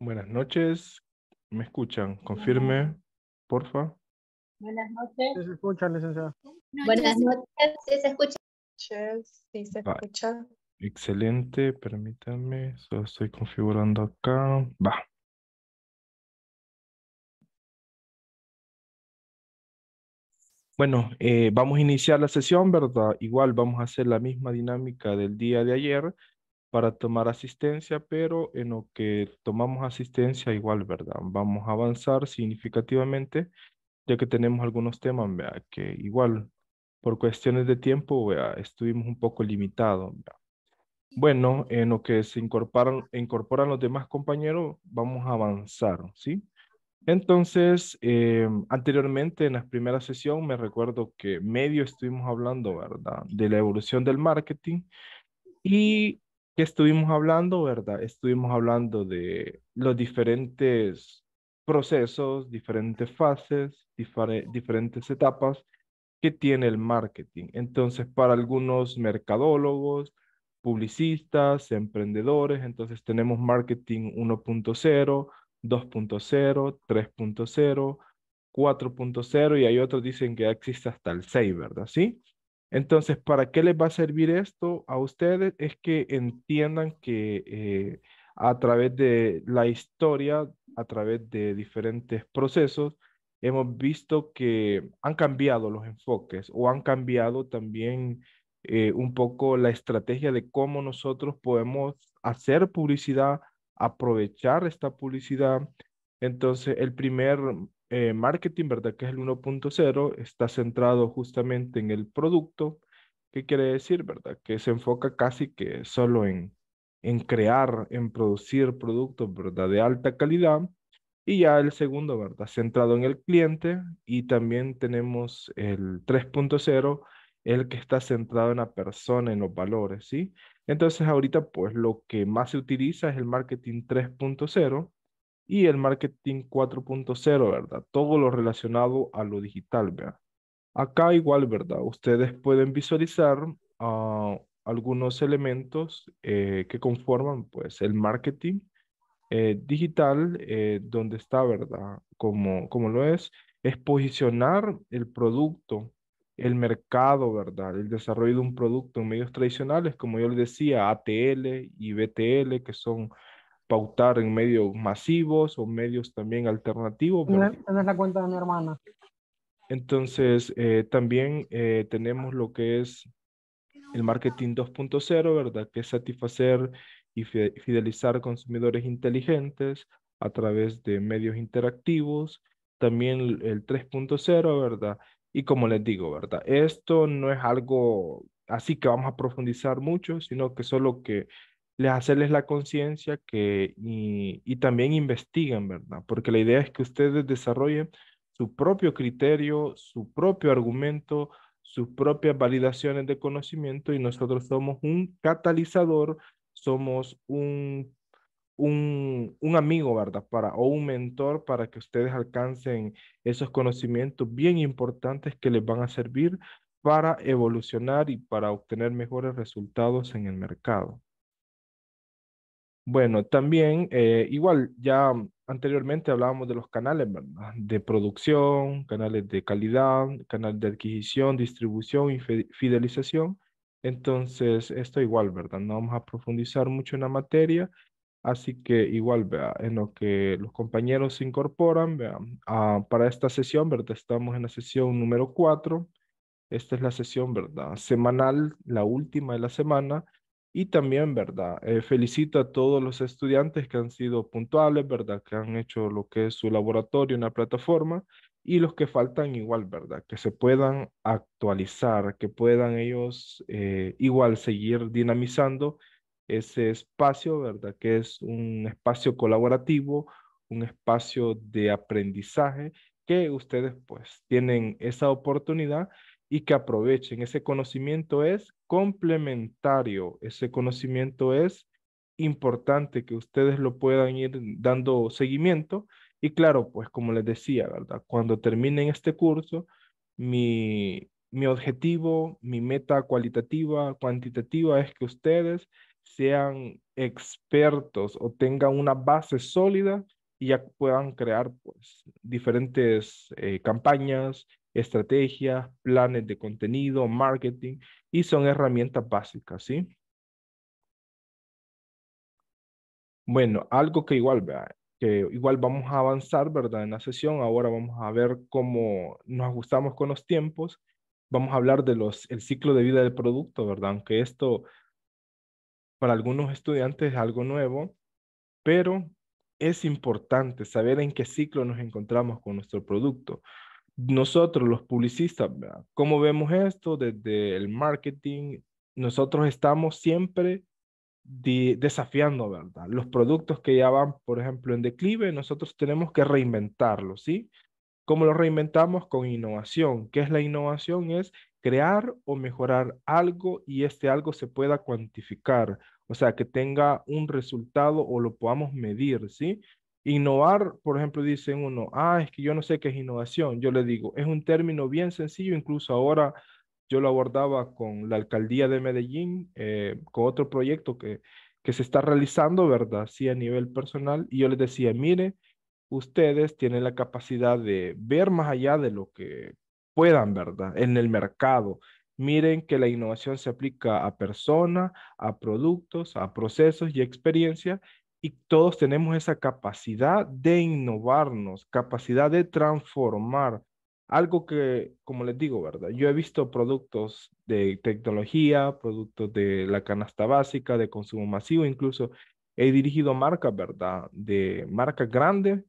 Buenas noches. ¿Me escuchan? Confirme, porfa. Buenas noches. ¿Se escucha, licenciada? Buenas noches. ¿Sí se escucha? Sí, se ah, escucha. Excelente. Permítanme. Solo estoy configurando acá. Va. Bueno, eh, vamos a iniciar la sesión, ¿verdad? Igual vamos a hacer la misma dinámica del día de ayer para tomar asistencia, pero en lo que tomamos asistencia igual, ¿verdad? Vamos a avanzar significativamente, ya que tenemos algunos temas, ¿verdad? Que igual, por cuestiones de tiempo, ¿verdad? estuvimos un poco limitados, ¿verdad? Bueno, en lo que se incorporan, incorporan los demás compañeros, vamos a avanzar, ¿sí? Entonces, eh, anteriormente en la primera sesión me recuerdo que medio estuvimos hablando, ¿verdad? De la evolución del marketing y ¿Qué estuvimos hablando, verdad? Estuvimos hablando de los diferentes procesos, diferentes fases, diferentes etapas que tiene el marketing. Entonces, para algunos mercadólogos, publicistas, emprendedores, entonces tenemos marketing 1.0, 2.0, 3.0, 4.0 y hay otros dicen que ya existe hasta el 6, ¿verdad? ¿Sí? Entonces, ¿para qué les va a servir esto a ustedes? Es que entiendan que eh, a través de la historia, a través de diferentes procesos, hemos visto que han cambiado los enfoques o han cambiado también eh, un poco la estrategia de cómo nosotros podemos hacer publicidad, aprovechar esta publicidad. Entonces, el primer eh, marketing, ¿verdad? Que es el 1.0, está centrado justamente en el producto. ¿Qué quiere decir, verdad? Que se enfoca casi que solo en, en crear, en producir productos, ¿verdad? De alta calidad. Y ya el segundo, ¿verdad? Centrado en el cliente. Y también tenemos el 3.0, el que está centrado en la persona, en los valores, ¿sí? Entonces ahorita pues lo que más se utiliza es el marketing 3.0 y el marketing 4.0, ¿verdad? Todo lo relacionado a lo digital, ¿verdad? Acá igual, ¿verdad? Ustedes pueden visualizar ah, algunos elementos eh, que conforman pues el marketing eh, digital, eh, donde está, ¿verdad? Como, como lo es, es posicionar el producto, el mercado, ¿verdad? El desarrollo de un producto en medios tradicionales, como yo les decía, ATL y BTL, que son pautar en medios masivos o medios también alternativos. la cuenta de mi hermana. Entonces, eh, también eh, tenemos lo que es el marketing 2.0, ¿verdad? Que es satisfacer y fidelizar consumidores inteligentes a través de medios interactivos. También el 3.0, ¿verdad? Y como les digo, ¿verdad? Esto no es algo así que vamos a profundizar mucho, sino que solo que les hacerles la conciencia que y, también investiguen, ¿verdad? Porque la idea es que ustedes desarrollen su propio criterio, su propio argumento, sus propias validaciones de conocimiento y nosotros somos un catalizador, somos un, un, amigo, ¿verdad? Para, o un mentor para que ustedes alcancen esos conocimientos bien importantes que les van a servir para evolucionar y para obtener mejores resultados en el mercado. Bueno, también, eh, igual, ya anteriormente hablábamos de los canales, ¿verdad? De producción, canales de calidad, canal de adquisición, distribución y fidelización. Entonces, esto igual, ¿verdad? No vamos a profundizar mucho en la materia, así que igual, vea, En lo que los compañeros se incorporan, ah, para esta sesión, ¿verdad? Estamos en la sesión número 4. Esta es la sesión, ¿verdad? Semanal, la última de la semana y también, ¿verdad? Eh, felicito a todos los estudiantes que han sido puntuales, ¿verdad? Que han hecho lo que es su laboratorio, una plataforma, y los que faltan igual, ¿verdad? Que se puedan actualizar, que puedan ellos eh, igual seguir dinamizando ese espacio, ¿verdad? Que es un espacio colaborativo, un espacio de aprendizaje, que ustedes pues tienen esa oportunidad y que aprovechen. Ese conocimiento es complementario, ese conocimiento es importante que ustedes lo puedan ir dando seguimiento. Y claro, pues como les decía, ¿verdad? Cuando terminen este curso, mi, objetivo, mi meta cualitativa, cuantitativa es que ustedes sean expertos o tengan una base sólida y ya puedan crear pues, diferentes eh, campañas, estrategias, planes de contenido, marketing y son herramientas básicas, ¿sí? Bueno, algo que igual, que igual vamos a avanzar, ¿verdad? En la sesión, ahora vamos a ver cómo nos ajustamos con los tiempos. Vamos a hablar de los, el ciclo de vida del producto, ¿verdad? Aunque esto para algunos estudiantes es algo nuevo, pero es importante saber en qué ciclo nos encontramos con nuestro producto nosotros los publicistas, ¿verdad? ¿cómo vemos esto desde el marketing? Nosotros estamos siempre desafiando, ¿verdad? Los productos que ya van, por ejemplo, en declive, nosotros tenemos que reinventarlos, ¿sí? ¿Cómo lo reinventamos? Con innovación. ¿Qué es la innovación? Es crear o mejorar algo y este algo se pueda cuantificar, o sea, que tenga un resultado o lo podamos medir, ¿sí? Innovar, por ejemplo, dicen uno, ah, es que yo no sé qué es innovación. Yo le digo, es un término bien sencillo, incluso ahora yo lo abordaba con la alcaldía de Medellín, eh, con otro proyecto que, que se está realizando, ¿verdad? Sí, a nivel personal. Y yo les decía, mire, ustedes tienen la capacidad de ver más allá de lo que puedan, ¿verdad? En el mercado. Miren que la innovación se aplica a personas, a productos, a procesos y experiencia y todos tenemos esa capacidad de innovarnos, capacidad de transformar. Algo que, como les digo, ¿verdad? Yo he visto productos de tecnología, productos de la canasta básica, de consumo masivo, incluso he dirigido marcas, ¿verdad? De marcas grandes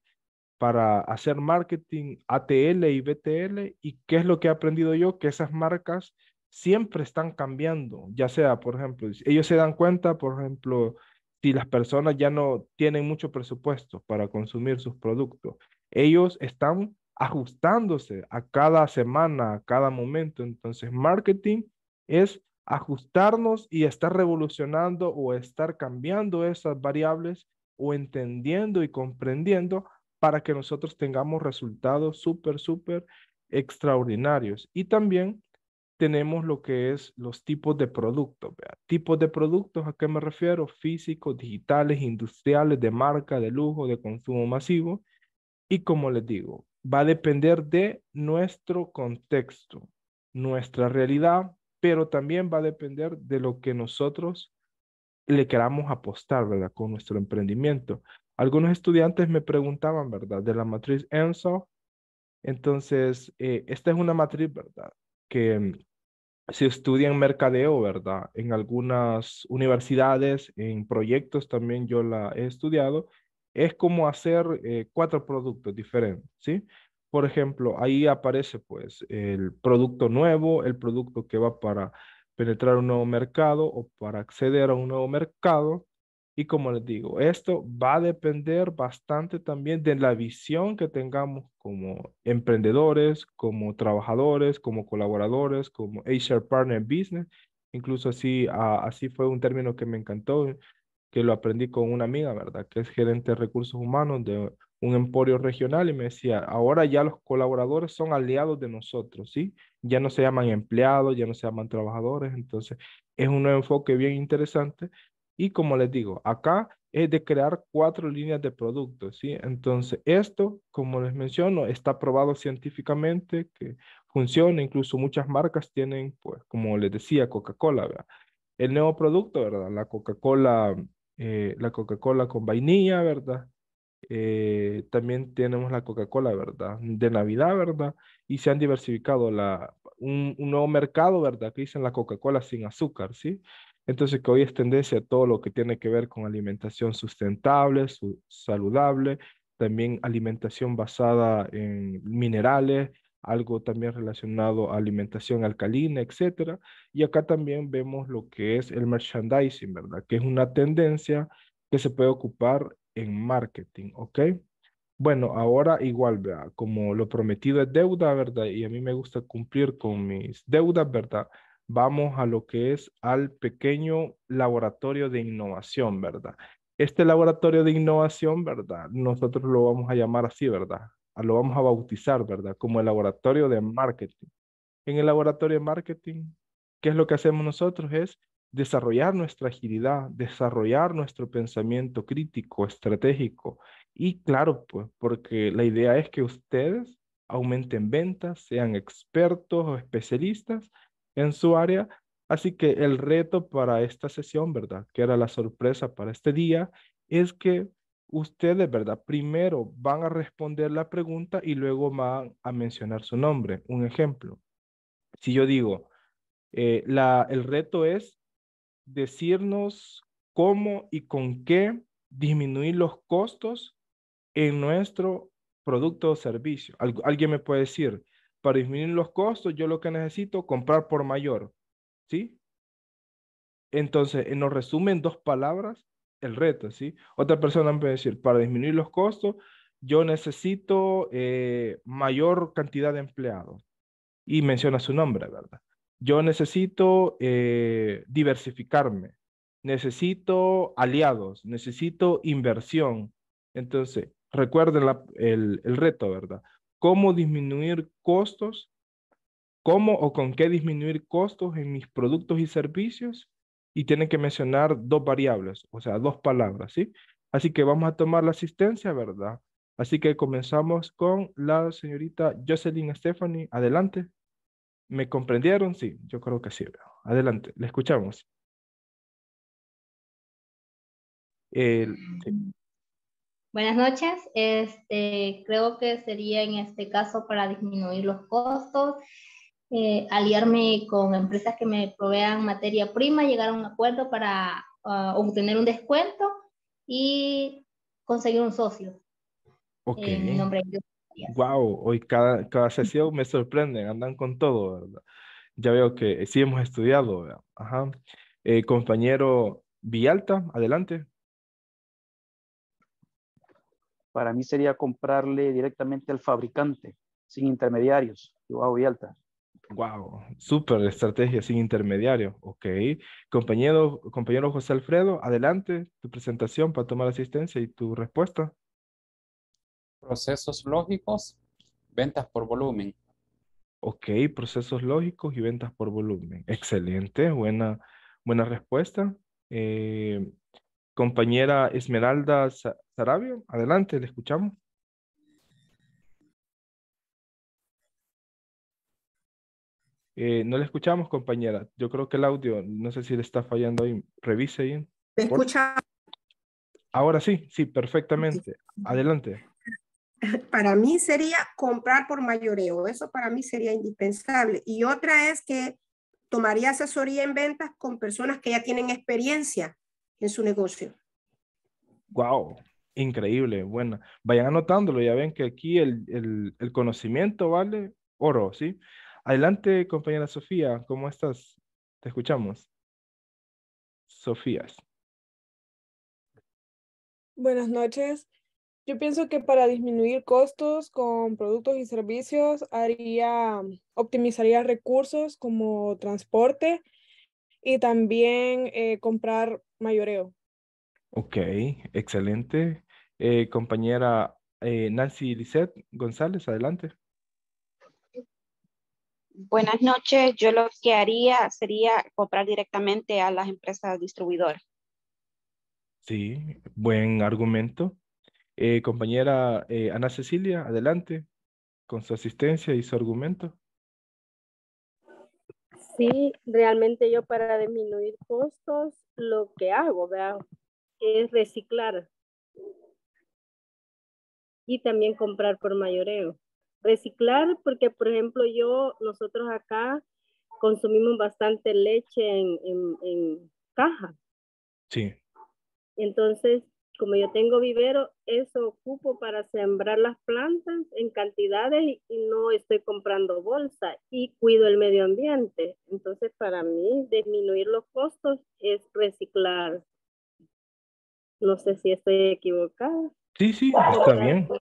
para hacer marketing ATL y BTL. ¿Y qué es lo que he aprendido yo? Que esas marcas siempre están cambiando, ya sea, por ejemplo, ellos se dan cuenta, por ejemplo, si las personas ya no tienen mucho presupuesto para consumir sus productos. Ellos están ajustándose a cada semana, a cada momento. Entonces, marketing es ajustarnos y estar revolucionando o estar cambiando esas variables o entendiendo y comprendiendo para que nosotros tengamos resultados súper, súper extraordinarios. Y también tenemos lo que es los tipos de productos. ¿verdad? Tipos de productos, ¿a qué me refiero? Físicos, digitales, industriales, de marca, de lujo, de consumo masivo. Y como les digo, va a depender de nuestro contexto, nuestra realidad, pero también va a depender de lo que nosotros le queramos apostar, ¿verdad? Con nuestro emprendimiento. Algunos estudiantes me preguntaban, ¿verdad? De la matriz ENSO. Entonces, eh, esta es una matriz, ¿verdad? Que si estudia mercadeo, ¿verdad? En algunas universidades, en proyectos también yo la he estudiado. Es como hacer eh, cuatro productos diferentes, ¿sí? Por ejemplo, ahí aparece pues el producto nuevo, el producto que va para penetrar un nuevo mercado o para acceder a un nuevo mercado, y como les digo, esto va a depender bastante también de la visión que tengamos como emprendedores, como trabajadores, como colaboradores, como HR Partner Business. Incluso así, ah, así fue un término que me encantó, que lo aprendí con una amiga, ¿verdad? Que es gerente de recursos humanos de un emporio regional y me decía, ahora ya los colaboradores son aliados de nosotros, ¿sí? Ya no se llaman empleados, ya no se llaman trabajadores, entonces es un nuevo enfoque bien interesante y como les digo, acá es de crear cuatro líneas de productos, ¿sí? Entonces, esto, como les menciono, está probado científicamente que funciona. Incluso muchas marcas tienen, pues, como les decía, Coca-Cola, ¿verdad? El nuevo producto, ¿verdad? La Coca-Cola, eh, la Coca-Cola con vainilla, ¿verdad? Eh, también tenemos la Coca-Cola, ¿verdad? De Navidad, ¿verdad? Y se han diversificado la, un, un nuevo mercado, ¿verdad? Que dicen la Coca-Cola sin azúcar, ¿sí? Entonces, que hoy es tendencia a todo lo que tiene que ver con alimentación sustentable, saludable, también alimentación basada en minerales, algo también relacionado a alimentación alcalina, etcétera. Y acá también vemos lo que es el merchandising, ¿verdad? Que es una tendencia que se puede ocupar en marketing, ¿ok? Bueno, ahora igual, ¿verdad? como lo prometido es deuda, ¿verdad? Y a mí me gusta cumplir con mis deudas, ¿verdad? vamos a lo que es al pequeño laboratorio de innovación, ¿verdad? Este laboratorio de innovación, ¿verdad? Nosotros lo vamos a llamar así, ¿verdad? Ah, lo vamos a bautizar, ¿verdad? Como el laboratorio de marketing. En el laboratorio de marketing, ¿qué es lo que hacemos nosotros? Es desarrollar nuestra agilidad, desarrollar nuestro pensamiento crítico, estratégico. Y claro, pues, porque la idea es que ustedes aumenten ventas, sean expertos o especialistas en su área. Así que el reto para esta sesión, ¿verdad? Que era la sorpresa para este día, es que ustedes, ¿verdad? Primero van a responder la pregunta y luego van a mencionar su nombre. Un ejemplo. Si yo digo, eh, la, el reto es decirnos cómo y con qué disminuir los costos en nuestro producto o servicio. alguien me puede decir, para disminuir los costos, yo lo que necesito, comprar por mayor, ¿sí? Entonces, nos resumen dos palabras el reto, ¿sí? Otra persona puede decir, para disminuir los costos, yo necesito eh, mayor cantidad de empleados. Y menciona su nombre, ¿verdad? Yo necesito eh, diversificarme, necesito aliados, necesito inversión. Entonces, recuerden el, el reto, ¿verdad? cómo disminuir costos, cómo o con qué disminuir costos en mis productos y servicios y tiene que mencionar dos variables, o sea, dos palabras, ¿sí? Así que vamos a tomar la asistencia, ¿verdad? Así que comenzamos con la señorita Jocelyn Stephanie. Adelante. ¿Me comprendieron? Sí, yo creo que sí. Adelante, le escuchamos. Buenas noches. Este, creo que sería en este caso para disminuir los costos, eh, aliarme con empresas que me provean materia prima, llegar a un acuerdo para ah, obtener un descuento y conseguir un socio. Ok. Eh, nombre Wow, hoy cada, cada sesión me sorprenden, andan con todo, ¿verdad? Ya veo que sí hemos estudiado, Ajá. Eh, compañero Vialta, adelante para mí sería comprarle directamente al fabricante, sin intermediarios, Guau, y alta. Wow, súper estrategia sin intermediario. Ok. Compañero, compañero José Alfredo, adelante, tu presentación para tomar asistencia y tu respuesta. Procesos lógicos, ventas por volumen. Ok, procesos lógicos y ventas por volumen. Excelente, buena, buena respuesta. Eh, compañera Esmeralda Sarabio, adelante, le escuchamos. Eh, no le escuchamos, compañera. Yo creo que el audio, no sé si le está fallando ahí. Revise ahí. escucha? Ahora sí, sí, perfectamente. Adelante. Para mí sería comprar por mayoreo. Eso para mí sería indispensable. Y otra es que tomaría asesoría en ventas con personas que ya tienen experiencia en su negocio. Wow, increíble, bueno, Vayan anotándolo, ya ven que aquí el, el, conocimiento vale oro, ¿sí? Adelante, compañera Sofía, ¿cómo estás? Te escuchamos. Sofías. Buenas noches. Yo pienso que para disminuir costos con productos y servicios haría, optimizaría recursos como transporte y también eh, comprar mayoreo. Ok, excelente. Eh, compañera eh, Nancy Lisset González, adelante. Buenas noches. Yo lo que haría sería comprar directamente a las empresas distribuidoras. Sí, buen argumento. Eh, compañera Ana Cecilia, adelante con su asistencia y su argumento. Sí, realmente yo para disminuir costos, lo que hago es reciclar y también comprar por mayoreo. Reciclar, porque por ejemplo yo, nosotros acá consumimos bastante leche en, en, caja. Sí. Entonces, como yo tengo vivero, eso ocupo para sembrar las plantas en cantidades y no estoy comprando bolsa y cuido el medio ambiente. Entonces, para mí, disminuir los costos es reciclar. No sé si estoy equivocada. Sí, sí, está bien. Pues,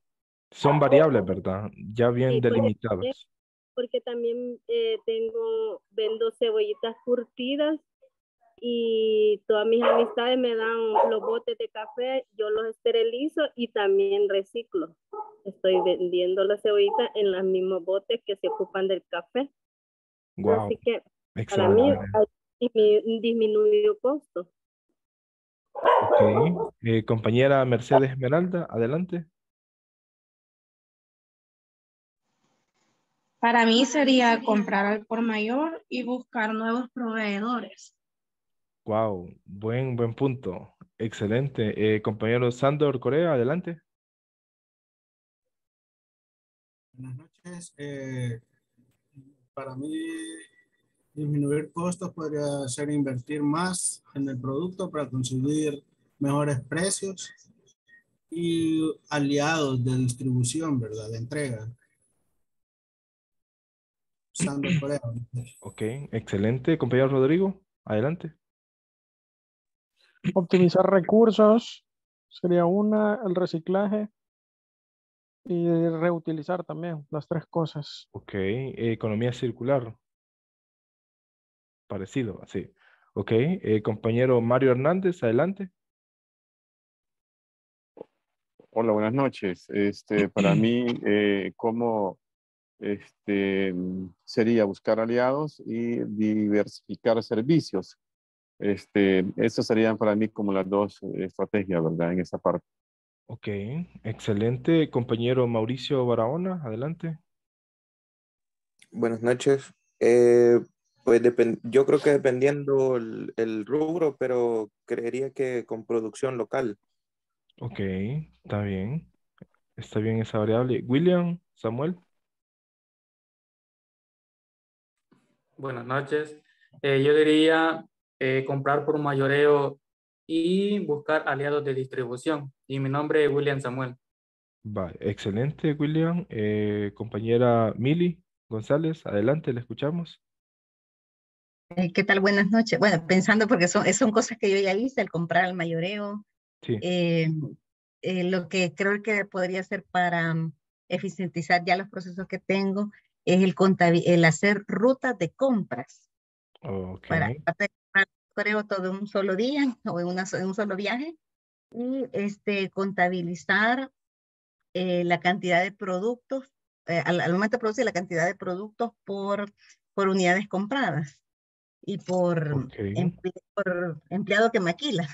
Son ah, variables, ¿verdad? Ya bien delimitadas. Porque, también eh, tengo, vendo cebollitas curtidas y todas mis amistades me dan los botes de café, yo los esterilizo y también reciclo. Estoy vendiendo las cebollitas en los mismos botes que se ocupan del café. Así que para mí disminuido costo. Eh, compañera Mercedes Esmeralda, adelante. Para mí sería comprar al por mayor y buscar nuevos proveedores. Wow, buen, buen punto. Excelente. Eh, compañero Sandor Corea, adelante. Buenas noches. Eh, para mí disminuir costos podría ser invertir más en el producto para conseguir mejores precios y aliados de distribución, ¿verdad? De entrega. Ok, excelente. Compañero Rodrigo, adelante. Optimizar recursos sería una, el reciclaje y reutilizar también las tres cosas. Ok, economía circular, parecido, así. Ok, eh, compañero Mario Hernández, adelante. Hola, buenas noches. Este, para mí, eh, ¿cómo este, sería buscar aliados y diversificar servicios? Este, esas serían para mí como las dos estrategias, ¿verdad? En esa parte. Ok, excelente. Compañero Mauricio Barahona, adelante. Buenas noches. Eh, pues yo creo que dependiendo el, rubro, pero creería que con producción local. Ok, está bien. Está bien esa variable. William, Samuel. Buenas noches. Eh, yo diría eh, comprar por mayoreo y buscar aliados de distribución. Y mi nombre es William Samuel. Vale, excelente, William. Eh, compañera Mili González, adelante, le escuchamos. Eh, ¿Qué tal? Buenas noches. Bueno, pensando porque son, eh, son cosas que yo ya hice, el comprar al mayoreo. Sí. Eh, lo que creo que podría ser para mm, eficientizar ya los procesos que tengo es el, el hacer rutas de compras. Okay. Para, para creo todo en un solo día o en, un solo viaje y este, contabilizar la cantidad de productos, al, momento de producir la cantidad de productos por, por unidades compradas y por, empleado que maquila.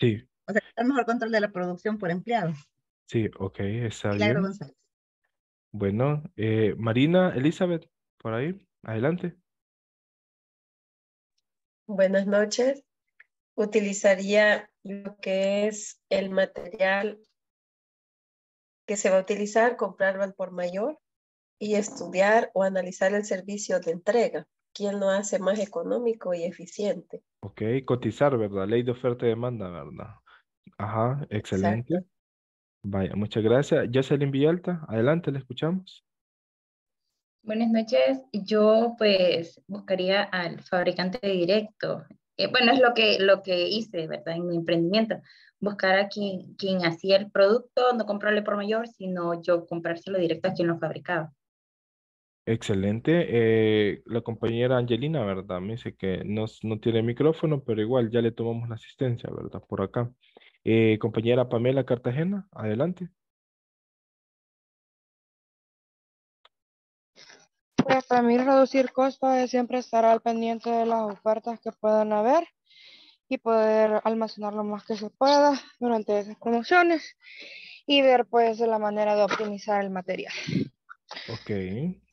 Sí. O sea, el mejor control de la producción por empleado. Sí, ok, está bien. González. Bueno, eh, Marina, Elizabeth, por ahí, adelante. Buenas noches. Utilizaría lo que es el material que se va a utilizar, comprarlo al por mayor y estudiar o analizar el servicio de entrega quién lo hace más económico y eficiente. Ok, cotizar, ¿verdad? Ley de oferta y demanda, ¿verdad? Ajá, excelente. Vaya, muchas gracias. Jocelyn Villalta, adelante, le escuchamos. Buenas noches. Yo pues buscaría al fabricante directo. Eh, bueno, es lo que, lo que hice, ¿verdad? En mi emprendimiento. Buscar a quien, quien hacía el producto, no comprarle por mayor, sino yo comprárselo directo a quien lo fabricaba. Excelente. Eh, la compañera Angelina, ¿verdad? Me dice que no, tiene micrófono, pero igual ya le tomamos la asistencia, ¿verdad? Por acá. Eh, compañera Pamela Cartagena, adelante. Pues, para mí reducir costos es siempre estar al pendiente de las ofertas que puedan haber y poder almacenar lo más que se pueda durante esas promociones y ver pues la manera de optimizar el material. Ok,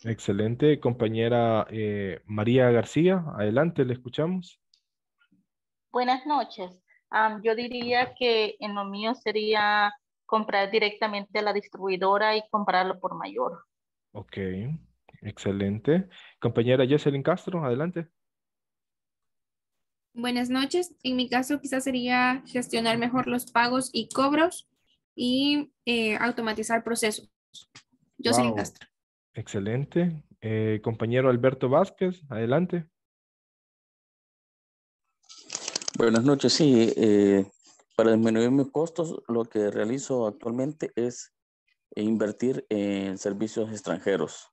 excelente. Compañera eh, María García, adelante, le escuchamos. Buenas noches. yo diría que en lo mío sería comprar directamente a la distribuidora y comprarlo por mayor. Ok, excelente. Compañera Jocelyn Castro, adelante. Buenas noches. En mi caso quizás sería gestionar mejor los pagos y cobros y eh, automatizar procesos. Jocelyn Castro. Excelente. Eh, compañero Alberto Vázquez, adelante. Buenas noches, sí. Eh, para disminuir mis costos, lo que realizo actualmente es invertir en servicios extranjeros,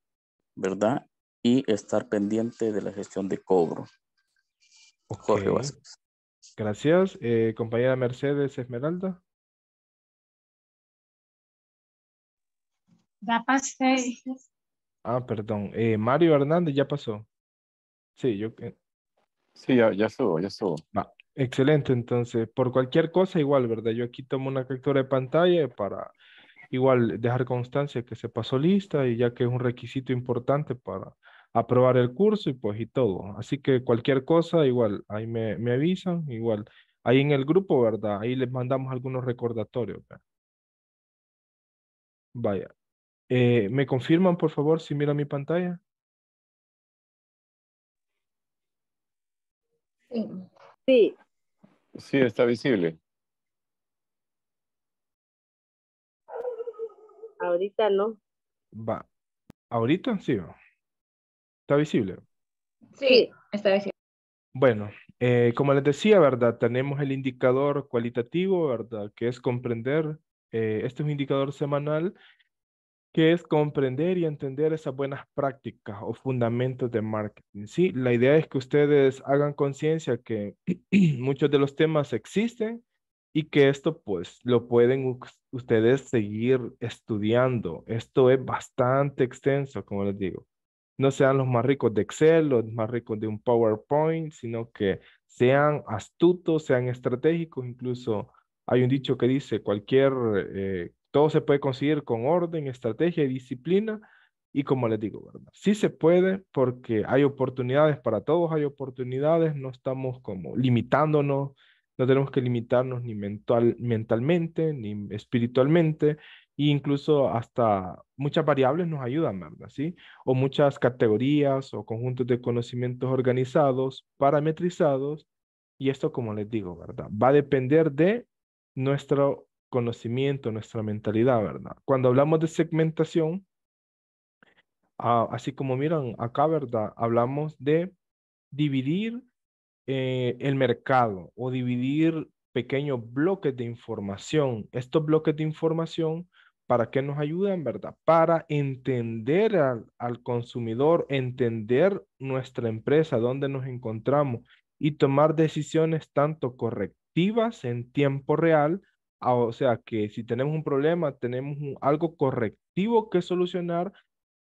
¿verdad? Y estar pendiente de la gestión de cobro. Jorge Vázquez. Gracias. Eh, compañera Mercedes Esmeralda. Ya pasé. Ah, perdón. Eh, Mario Hernández ya pasó. Sí, yo. Sí, ya, ya subo, ya subo. excelente, entonces, por cualquier cosa igual, ¿verdad? Yo aquí tomo una captura de pantalla para igual dejar constancia que se pasó lista y ya que es un requisito importante para aprobar el curso y pues y todo. Así que cualquier cosa igual, ahí me, me avisan, igual. Ahí en el grupo, ¿verdad? Ahí les mandamos algunos recordatorios. Vaya. Eh, ¿Me confirman, por favor, si mira mi pantalla? Sí. Sí, está visible. Ahorita no. Va. ¿Ahorita? Sí. ¿Está visible? Sí, está visible. Bueno, eh, como les decía, ¿verdad? Tenemos el indicador cualitativo, ¿verdad? Que es comprender. Eh, este es un indicador semanal que es comprender y entender esas buenas prácticas o fundamentos de marketing. Sí, la idea es que ustedes hagan conciencia que muchos de los temas existen y que esto pues lo pueden ustedes seguir estudiando. Esto es bastante extenso, como les digo. No sean los más ricos de Excel, los más ricos de un PowerPoint, sino que sean astutos, sean estratégicos, incluso hay un dicho que dice, cualquier eh, todo se puede conseguir con orden, estrategia y disciplina. Y como les digo, ¿verdad? Sí se puede porque hay oportunidades para todos, hay oportunidades, no estamos como limitándonos, no tenemos que limitarnos ni mentalmente, ni espiritualmente, e incluso hasta muchas variables nos ayudan, ¿verdad? ¿Sí? O muchas categorías o conjuntos de conocimientos organizados, parametrizados, y esto, como les digo, ¿verdad? Va a depender de nuestro conocimiento, nuestra mentalidad, ¿verdad? Cuando hablamos de segmentación, ah, así como miran acá, ¿verdad? Hablamos de dividir eh, el mercado o dividir pequeños bloques de información. Estos bloques de información, ¿para qué nos ayudan, verdad? Para entender al, al consumidor, entender nuestra empresa, dónde nos encontramos y tomar decisiones tanto correctivas en tiempo real, Ah, o sea que si tenemos un problema, tenemos algo correctivo que solucionar,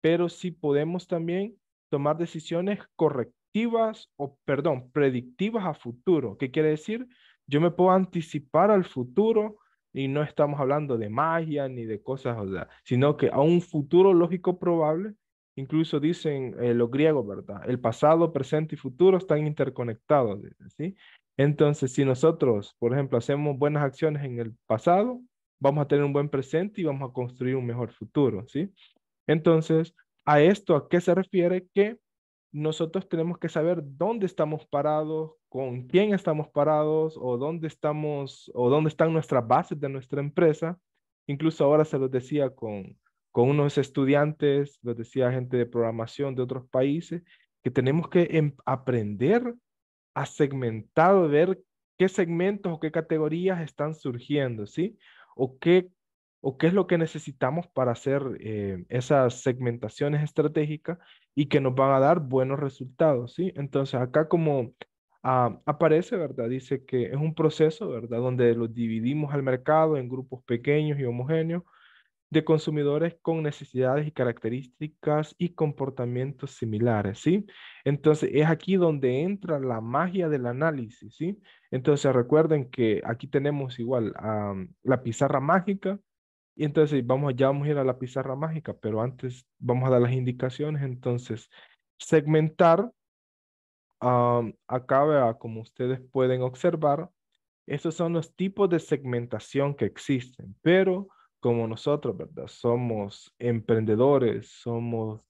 pero si podemos también tomar decisiones correctivas o, perdón, predictivas a futuro. ¿Qué quiere decir? Yo me puedo anticipar al futuro y no estamos hablando de magia ni de cosas, o sea, sino que a un futuro lógico probable, incluso dicen eh, los griegos, ¿verdad? El pasado, presente y futuro están interconectados, ¿sí? Entonces, si nosotros, por ejemplo, hacemos buenas acciones en el pasado, vamos a tener un buen presente y vamos a construir un mejor futuro, ¿sí? Entonces, a esto, ¿a qué se refiere? Que nosotros tenemos que saber dónde estamos parados, con quién estamos parados o dónde estamos o dónde están nuestras bases de nuestra empresa. Incluso ahora se lo decía con, con unos estudiantes, lo decía gente de programación de otros países, que tenemos que em, aprender a segmentado, ver qué segmentos o qué categorías están surgiendo, ¿sí? O qué, o qué es lo que necesitamos para hacer eh, esas segmentaciones estratégicas y que nos van a dar buenos resultados, ¿sí? Entonces acá como ah, aparece, ¿verdad? Dice que es un proceso, ¿verdad? Donde lo dividimos al mercado en grupos pequeños y homogéneos de consumidores con necesidades y características y comportamientos similares, ¿sí? Entonces, es aquí donde entra la magia del análisis, ¿sí? Entonces, recuerden que aquí tenemos igual la pizarra mágica, y entonces vamos, ya vamos a ir a la pizarra mágica, pero antes vamos a dar las indicaciones, entonces, segmentar, acaba como ustedes pueden observar, esos son los tipos de segmentación que existen, pero como nosotros, ¿verdad? Somos emprendedores, somos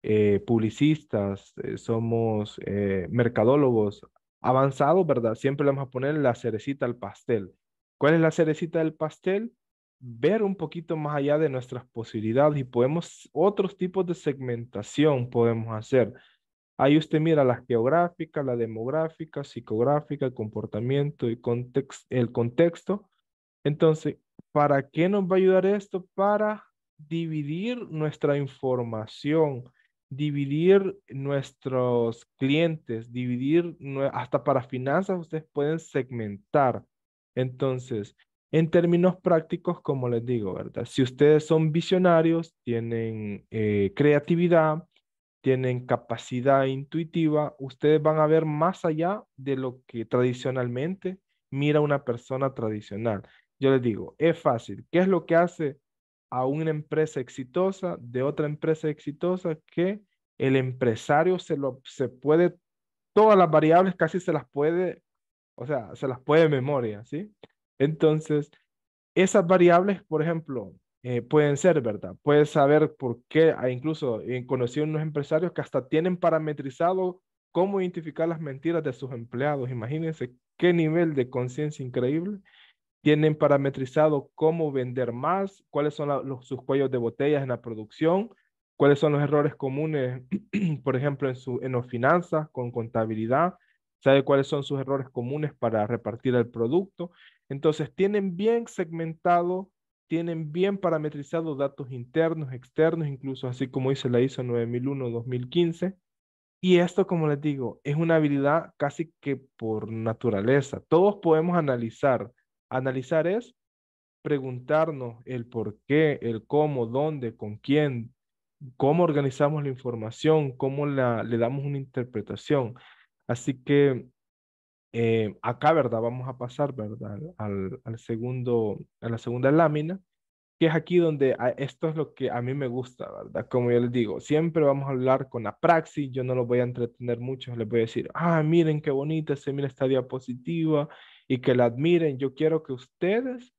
eh, publicistas, eh, somos eh, mercadólogos avanzados, ¿verdad? Siempre le vamos a poner la cerecita al pastel. ¿Cuál es la cerecita del pastel? Ver un poquito más allá de nuestras posibilidades y podemos, otros tipos de segmentación podemos hacer. Ahí usted mira la geográfica, la demográfica, psicográfica, el comportamiento y context, el contexto. Entonces, ¿Para qué nos va a ayudar esto? Para dividir nuestra información, dividir nuestros clientes, dividir hasta para finanzas, ustedes pueden segmentar. Entonces, en términos prácticos, como les digo, ¿verdad? Si ustedes son visionarios, tienen eh, creatividad, tienen capacidad intuitiva, ustedes van a ver más allá de lo que tradicionalmente mira una persona tradicional. Yo les digo, es fácil. ¿Qué es lo que hace a una empresa exitosa de otra empresa exitosa? Que el empresario se, lo, se puede, todas las variables casi se las puede, o sea, se las puede de memoria, ¿sí? Entonces, esas variables, por ejemplo, eh, pueden ser, ¿verdad? Puedes saber por qué, ah, incluso he eh, conocido unos empresarios que hasta tienen parametrizado cómo identificar las mentiras de sus empleados. Imagínense qué nivel de conciencia increíble tienen parametrizado cómo vender más, cuáles son los, sus cuellos de botellas en la producción, cuáles son los errores comunes, por ejemplo, en, su, en finanzas, con contabilidad, sabe cuáles son sus errores comunes para repartir el producto. Entonces, tienen bien segmentado, tienen bien parametrizado datos internos, externos, incluso así como dice la ISO 9001-2015. Y esto, como les digo, es una habilidad casi que por naturaleza. Todos podemos analizar Analizar es preguntarnos el por qué, el cómo, dónde, con quién, cómo organizamos la información, cómo le damos una interpretación. Así que eh, acá, ¿verdad? Vamos a pasar, ¿verdad? Al, segundo, a la segunda lámina, que es aquí donde ah, esto es lo que a mí me gusta, ¿verdad? Como yo les digo, siempre vamos a hablar con la praxis, yo no lo voy a entretener mucho, les voy a decir, ah, miren qué bonita se mira esta diapositiva, y que la admiren. Yo quiero que ustedes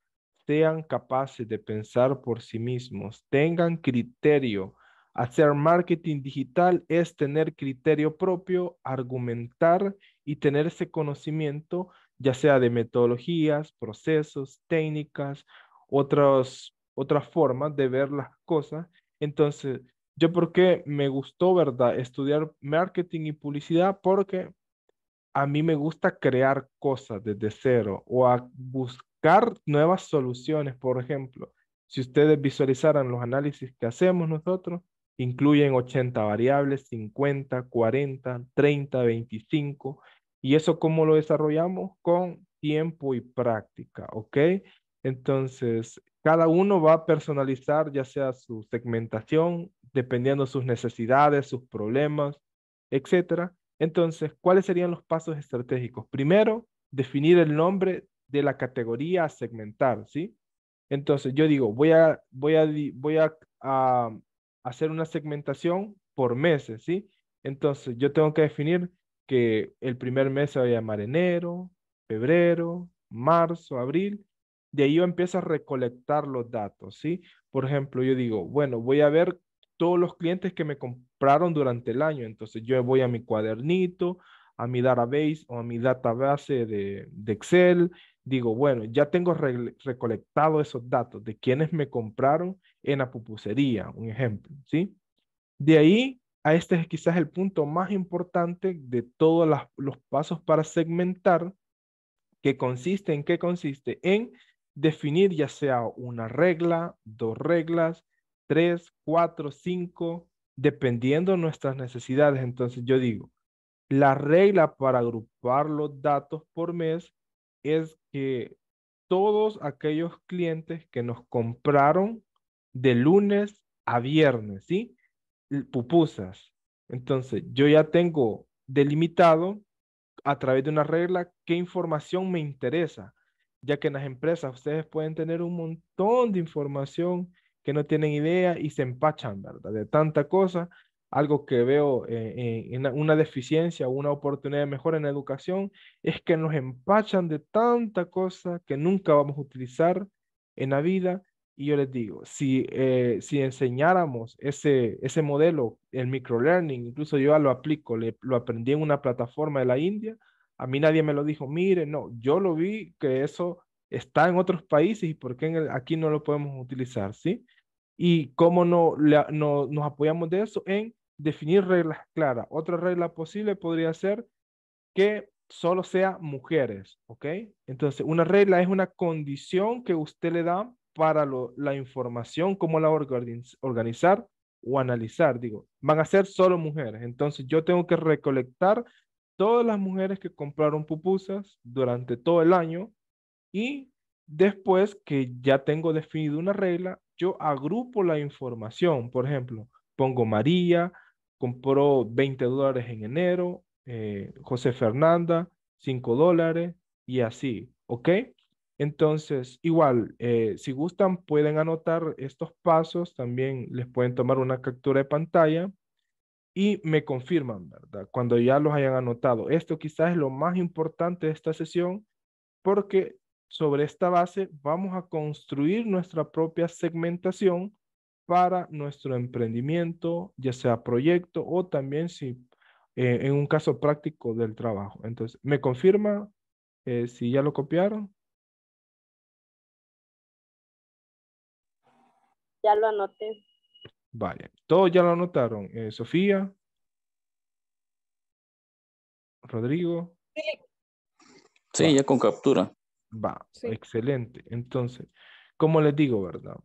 sean capaces de pensar por sí mismos, tengan criterio. Hacer marketing digital es tener criterio propio, argumentar y tener ese conocimiento, ya sea de metodologías, procesos, técnicas, otras, otras formas de ver las cosas. Entonces, yo porque me gustó, ¿verdad? Estudiar marketing y publicidad porque a mí me gusta crear cosas desde cero o a buscar nuevas soluciones, por ejemplo. Si ustedes visualizaran los análisis que hacemos nosotros, incluyen 80 variables, 50, 40, 30, 25. ¿Y eso cómo lo desarrollamos? Con tiempo y práctica, ¿ok? Entonces, cada uno va a personalizar ya sea su segmentación, dependiendo sus necesidades, sus problemas, etcétera entonces, ¿cuáles serían los pasos estratégicos? Primero, definir el nombre de la categoría a segmentar, ¿sí? Entonces, yo digo, voy a, voy a, voy a, hacer una segmentación por meses, ¿sí? Entonces, yo tengo que definir que el primer mes se va a llamar enero, febrero, marzo, abril. De ahí yo empiezo a recolectar los datos, ¿sí? Por ejemplo, yo digo, bueno, voy a ver todos los clientes que me compraron durante el año. Entonces yo voy a mi cuadernito, a mi database o a mi database de, Excel. Digo, bueno, ya tengo recolectado esos datos de quienes me compraron en la pupusería, un ejemplo, ¿sí? De ahí a este es quizás el punto más importante de todos los pasos para segmentar, que consiste en qué consiste en definir ya sea una regla, dos reglas, tres, cuatro, cinco, dependiendo nuestras necesidades. Entonces yo digo, la regla para agrupar los datos por mes es que todos aquellos clientes que nos compraron de lunes a viernes, ¿sí? Pupusas. Entonces, yo ya tengo delimitado a través de una regla qué información me interesa, ya que en las empresas ustedes pueden tener un montón de información que no tienen idea y se empachan, ¿verdad? De tanta cosa, algo que veo eh, en una deficiencia o una oportunidad mejor en la educación, es que nos empachan de tanta cosa que nunca vamos a utilizar en la vida. Y yo les digo, si, eh, si enseñáramos ese, ese modelo, el microlearning, incluso yo lo aplico, lo aprendí en una plataforma de la India, a mí nadie me lo dijo, mire, no, yo lo vi que eso está en otros países y por qué aquí no lo podemos utilizar, ¿sí? Y cómo no, nos apoyamos de eso en definir reglas claras. Otra regla posible podría ser que solo sea mujeres, ¿ok? Entonces, una regla es una condición que usted le da para la información, como la organizar o analizar, digo, van a ser solo mujeres. Entonces, yo tengo que recolectar todas las mujeres que compraron pupusas durante todo el año y después que ya tengo definido una regla, yo agrupo la información. Por ejemplo, pongo María, compró 20 dólares en enero, eh, José Fernanda, 5 dólares y así, ¿ok? Entonces, igual, eh, si gustan, pueden anotar estos pasos, también les pueden tomar una captura de pantalla y me confirman, ¿verdad? Cuando ya los hayan anotado. Esto quizás es lo más importante de esta sesión porque sobre esta base vamos a construir nuestra propia segmentación para nuestro emprendimiento, ya sea proyecto o también si eh, en un caso práctico del trabajo. Entonces, ¿me confirma eh, si ya lo copiaron? Ya lo anoté. Vale, todos ya lo anotaron. Eh, Sofía. Rodrigo. Sí, ya con captura. Va, excelente. Entonces, como les digo, ¿verdad?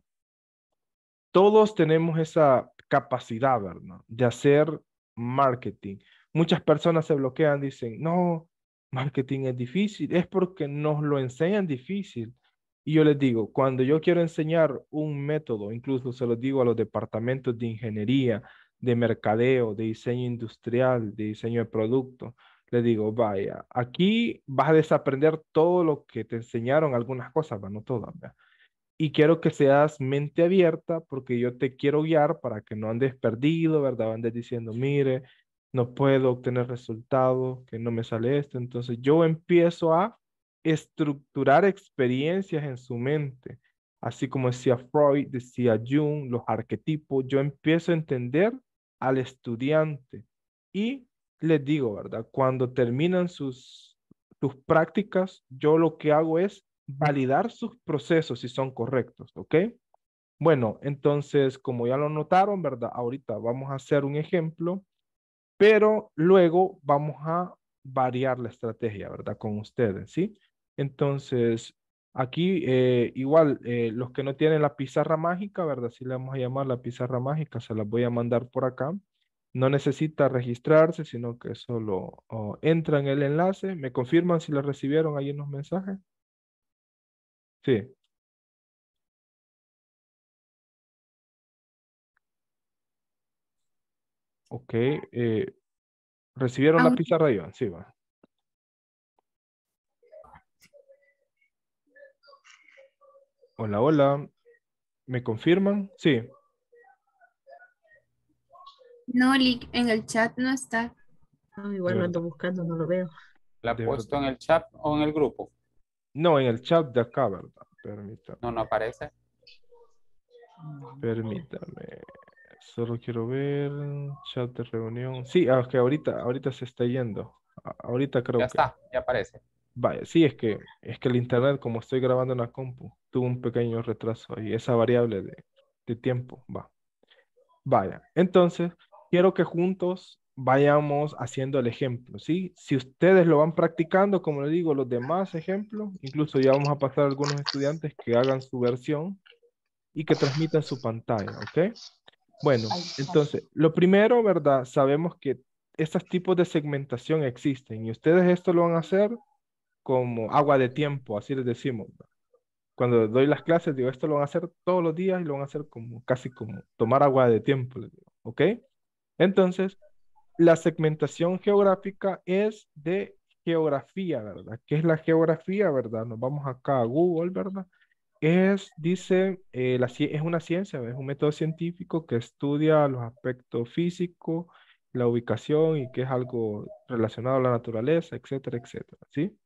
Todos tenemos esa capacidad, ¿verdad? De hacer marketing. Muchas personas se bloquean, dicen, no, marketing es difícil, es porque nos lo enseñan difícil. Y yo les digo, cuando yo quiero enseñar un método, incluso se lo digo a los departamentos de ingeniería, de mercadeo, de diseño industrial, de diseño de producto, le digo, vaya, aquí vas a desaprender todo lo que te enseñaron, algunas cosas, pero no todas. Y quiero que seas mente abierta porque yo te quiero guiar para que no andes perdido, ¿verdad? Andes diciendo, mire, no puedo obtener resultados, que no me sale esto. Entonces yo empiezo a estructurar experiencias en su mente. Así como decía Freud, decía Jung, los arquetipos, yo empiezo a entender al estudiante y les digo, ¿verdad? Cuando terminan sus, sus prácticas, yo lo que hago es validar sus procesos si son correctos, ¿ok? Bueno, entonces, como ya lo notaron, ¿verdad? Ahorita vamos a hacer un ejemplo, pero luego vamos a variar la estrategia, ¿verdad? Con ustedes, ¿sí? Entonces, aquí eh, igual, eh, los que no tienen la pizarra mágica, ¿verdad? Si le vamos a llamar la pizarra mágica, se las voy a mandar por acá. No necesita registrarse, sino que solo oh, entra en el enlace. ¿Me confirman si la recibieron ahí en los mensajes? Sí. Ok. Eh, ¿Recibieron la pizarra, Iván? Sí, va. Hola, hola. ¿Me confirman? Sí. No, en el chat no está. Ah, igual lo ando buscando, no lo veo. ¿La ha puesto en el chat o en el grupo? No, en el chat de acá, ¿verdad? Permítame. No, no aparece. Permítame. Solo quiero ver chat de reunión. Sí, aunque ah, ahorita, ahorita se está yendo. Ahorita creo que. Ya está, ya aparece. Vaya, sí, es que, es que el internet, como estoy grabando en la compu, tuvo un pequeño retraso y esa variable de, de tiempo va. Vaya, entonces, quiero que juntos vayamos haciendo el ejemplo, ¿sí? Si ustedes lo van practicando, como les digo, los demás ejemplos, incluso ya vamos a pasar a algunos estudiantes que hagan su versión y que transmitan su pantalla, ¿ok? Bueno, entonces, lo primero, ¿verdad? Sabemos que estos tipos de segmentación existen y ustedes esto lo van a hacer como agua de tiempo, así les decimos. Cuando doy las clases, digo, esto lo van a hacer todos los días y lo van a hacer como casi como tomar agua de tiempo, ¿ok? Entonces, la segmentación geográfica es de geografía, ¿verdad? ¿Qué es la geografía, verdad? Nos vamos acá a Google, ¿verdad? Es, dice, eh, es una ciencia, es un método científico que estudia los aspectos físicos, la ubicación y que es algo relacionado a la naturaleza, etcétera, etcétera, ¿sí?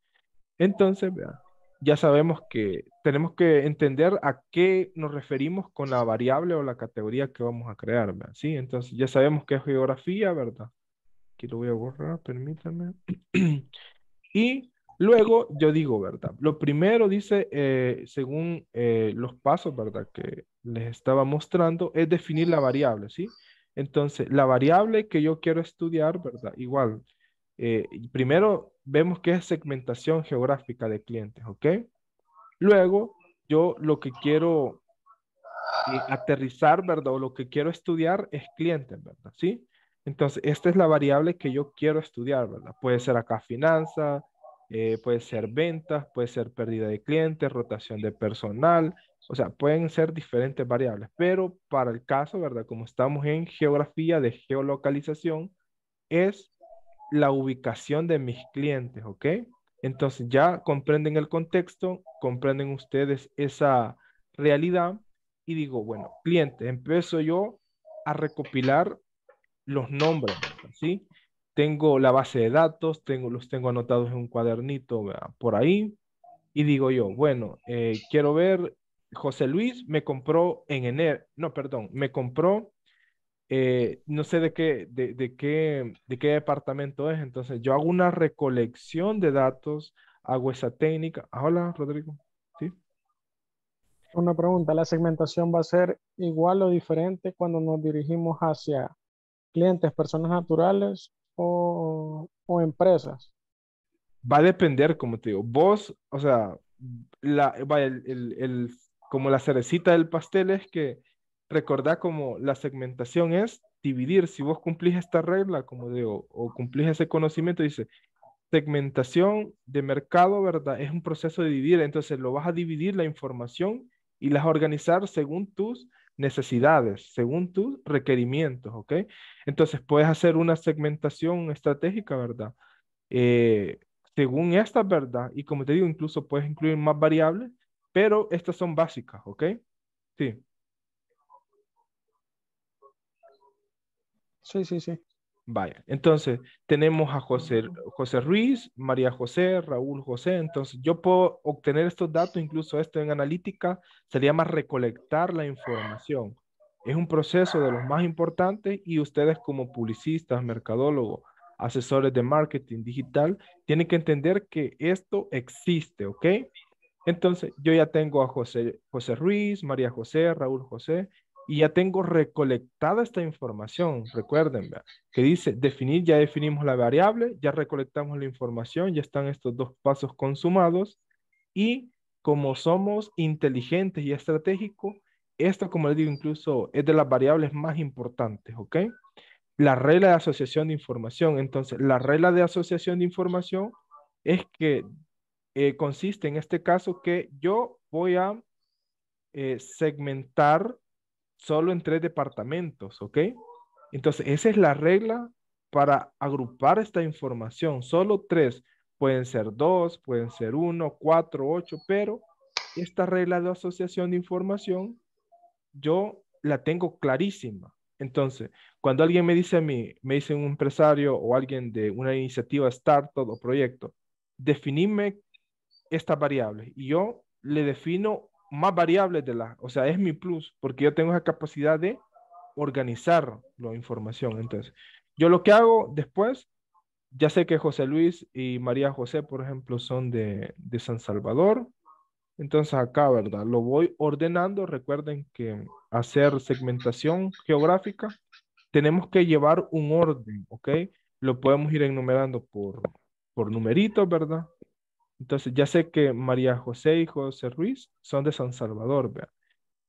Entonces, vean, ya sabemos que tenemos que entender a qué nos referimos con la variable o la categoría que vamos a crear, ¿verdad? ¿sí? Entonces ya sabemos que es geografía, ¿verdad? Aquí lo voy a borrar, permítanme. y luego yo digo, ¿verdad? Lo primero dice, eh, según eh, los pasos, ¿verdad? Que les estaba mostrando, es definir la variable, ¿sí? Entonces, la variable que yo quiero estudiar, ¿verdad? Igual, eh, primero vemos que es segmentación geográfica de clientes, ¿ok? Luego, yo lo que quiero eh, aterrizar, ¿verdad? O lo que quiero estudiar es clientes, ¿verdad? ¿Sí? Entonces, esta es la variable que yo quiero estudiar, ¿verdad? Puede ser acá finanzas, eh, puede ser ventas, puede ser pérdida de clientes, rotación de personal, o sea, pueden ser diferentes variables, pero para el caso, ¿verdad? Como estamos en geografía de geolocalización, es la ubicación de mis clientes, ¿ok? Entonces ya comprenden el contexto, comprenden ustedes esa realidad y digo, bueno, cliente, empiezo yo a recopilar los nombres, ¿sí? Tengo la base de datos, tengo, los tengo anotados en un cuadernito por ahí y digo yo, bueno, eh, quiero ver, José Luis me compró en enero, no, perdón, me compró eh, no sé de qué, de, qué, de qué departamento es, entonces yo hago una recolección de datos, hago esa técnica. Ah, hola, Rodrigo. ¿Sí? Una pregunta, ¿la segmentación va a ser igual o diferente cuando nos dirigimos hacia clientes, personas naturales o, empresas? Va a depender, como te digo, vos, o sea, la, el, el, como la cerecita del pastel es que recordá como la segmentación es dividir. Si vos cumplís esta regla, como digo, o cumplís ese conocimiento, dice segmentación de mercado, ¿verdad? Es un proceso de dividir. Entonces lo vas a dividir la información y las organizar según tus necesidades, según tus requerimientos, ¿ok? Entonces puedes hacer una segmentación estratégica, ¿verdad? Eh, según esta ¿verdad? Y como te digo, incluso puedes incluir más variables, pero estas son básicas, ¿ok? Sí. Sí, sí, sí. Vaya, entonces tenemos a José, José Ruiz, María José, Raúl José. Entonces yo puedo obtener estos datos, incluso esto en analítica Sería más recolectar la información. Es un proceso de los más importantes y ustedes como publicistas, mercadólogos, asesores de marketing digital, tienen que entender que esto existe, ¿ok? Entonces yo ya tengo a José, José Ruiz, María José, Raúl José y ya tengo recolectada esta información, recuerden, que dice definir, ya definimos la variable, ya recolectamos la información, ya están estos dos pasos consumados y como somos inteligentes y estratégicos, esto como les digo incluso es de las variables más importantes, ¿ok? La regla de asociación de información, entonces la regla de asociación de información es que eh, consiste en este caso que yo voy a eh, segmentar solo en tres departamentos, ¿ok? Entonces, esa es la regla para agrupar esta información. Solo tres. Pueden ser dos, pueden ser uno, cuatro, ocho, pero esta regla de asociación de información yo la tengo clarísima. Entonces, cuando alguien me dice a mí, me dice un empresario o alguien de una iniciativa startup o proyecto, definime esta variable Y yo le defino más variables de la, o sea, es mi plus, porque yo tengo esa capacidad de organizar la información. Entonces, yo lo que hago después, ya sé que José Luis y María José, por ejemplo, son de, San Salvador. Entonces acá, ¿verdad? Lo voy ordenando. Recuerden que hacer segmentación geográfica, tenemos que llevar un orden, ¿ok? Lo podemos ir enumerando por, por numeritos, ¿verdad? Entonces, ya sé que María José y José Ruiz son de San Salvador, ¿verdad?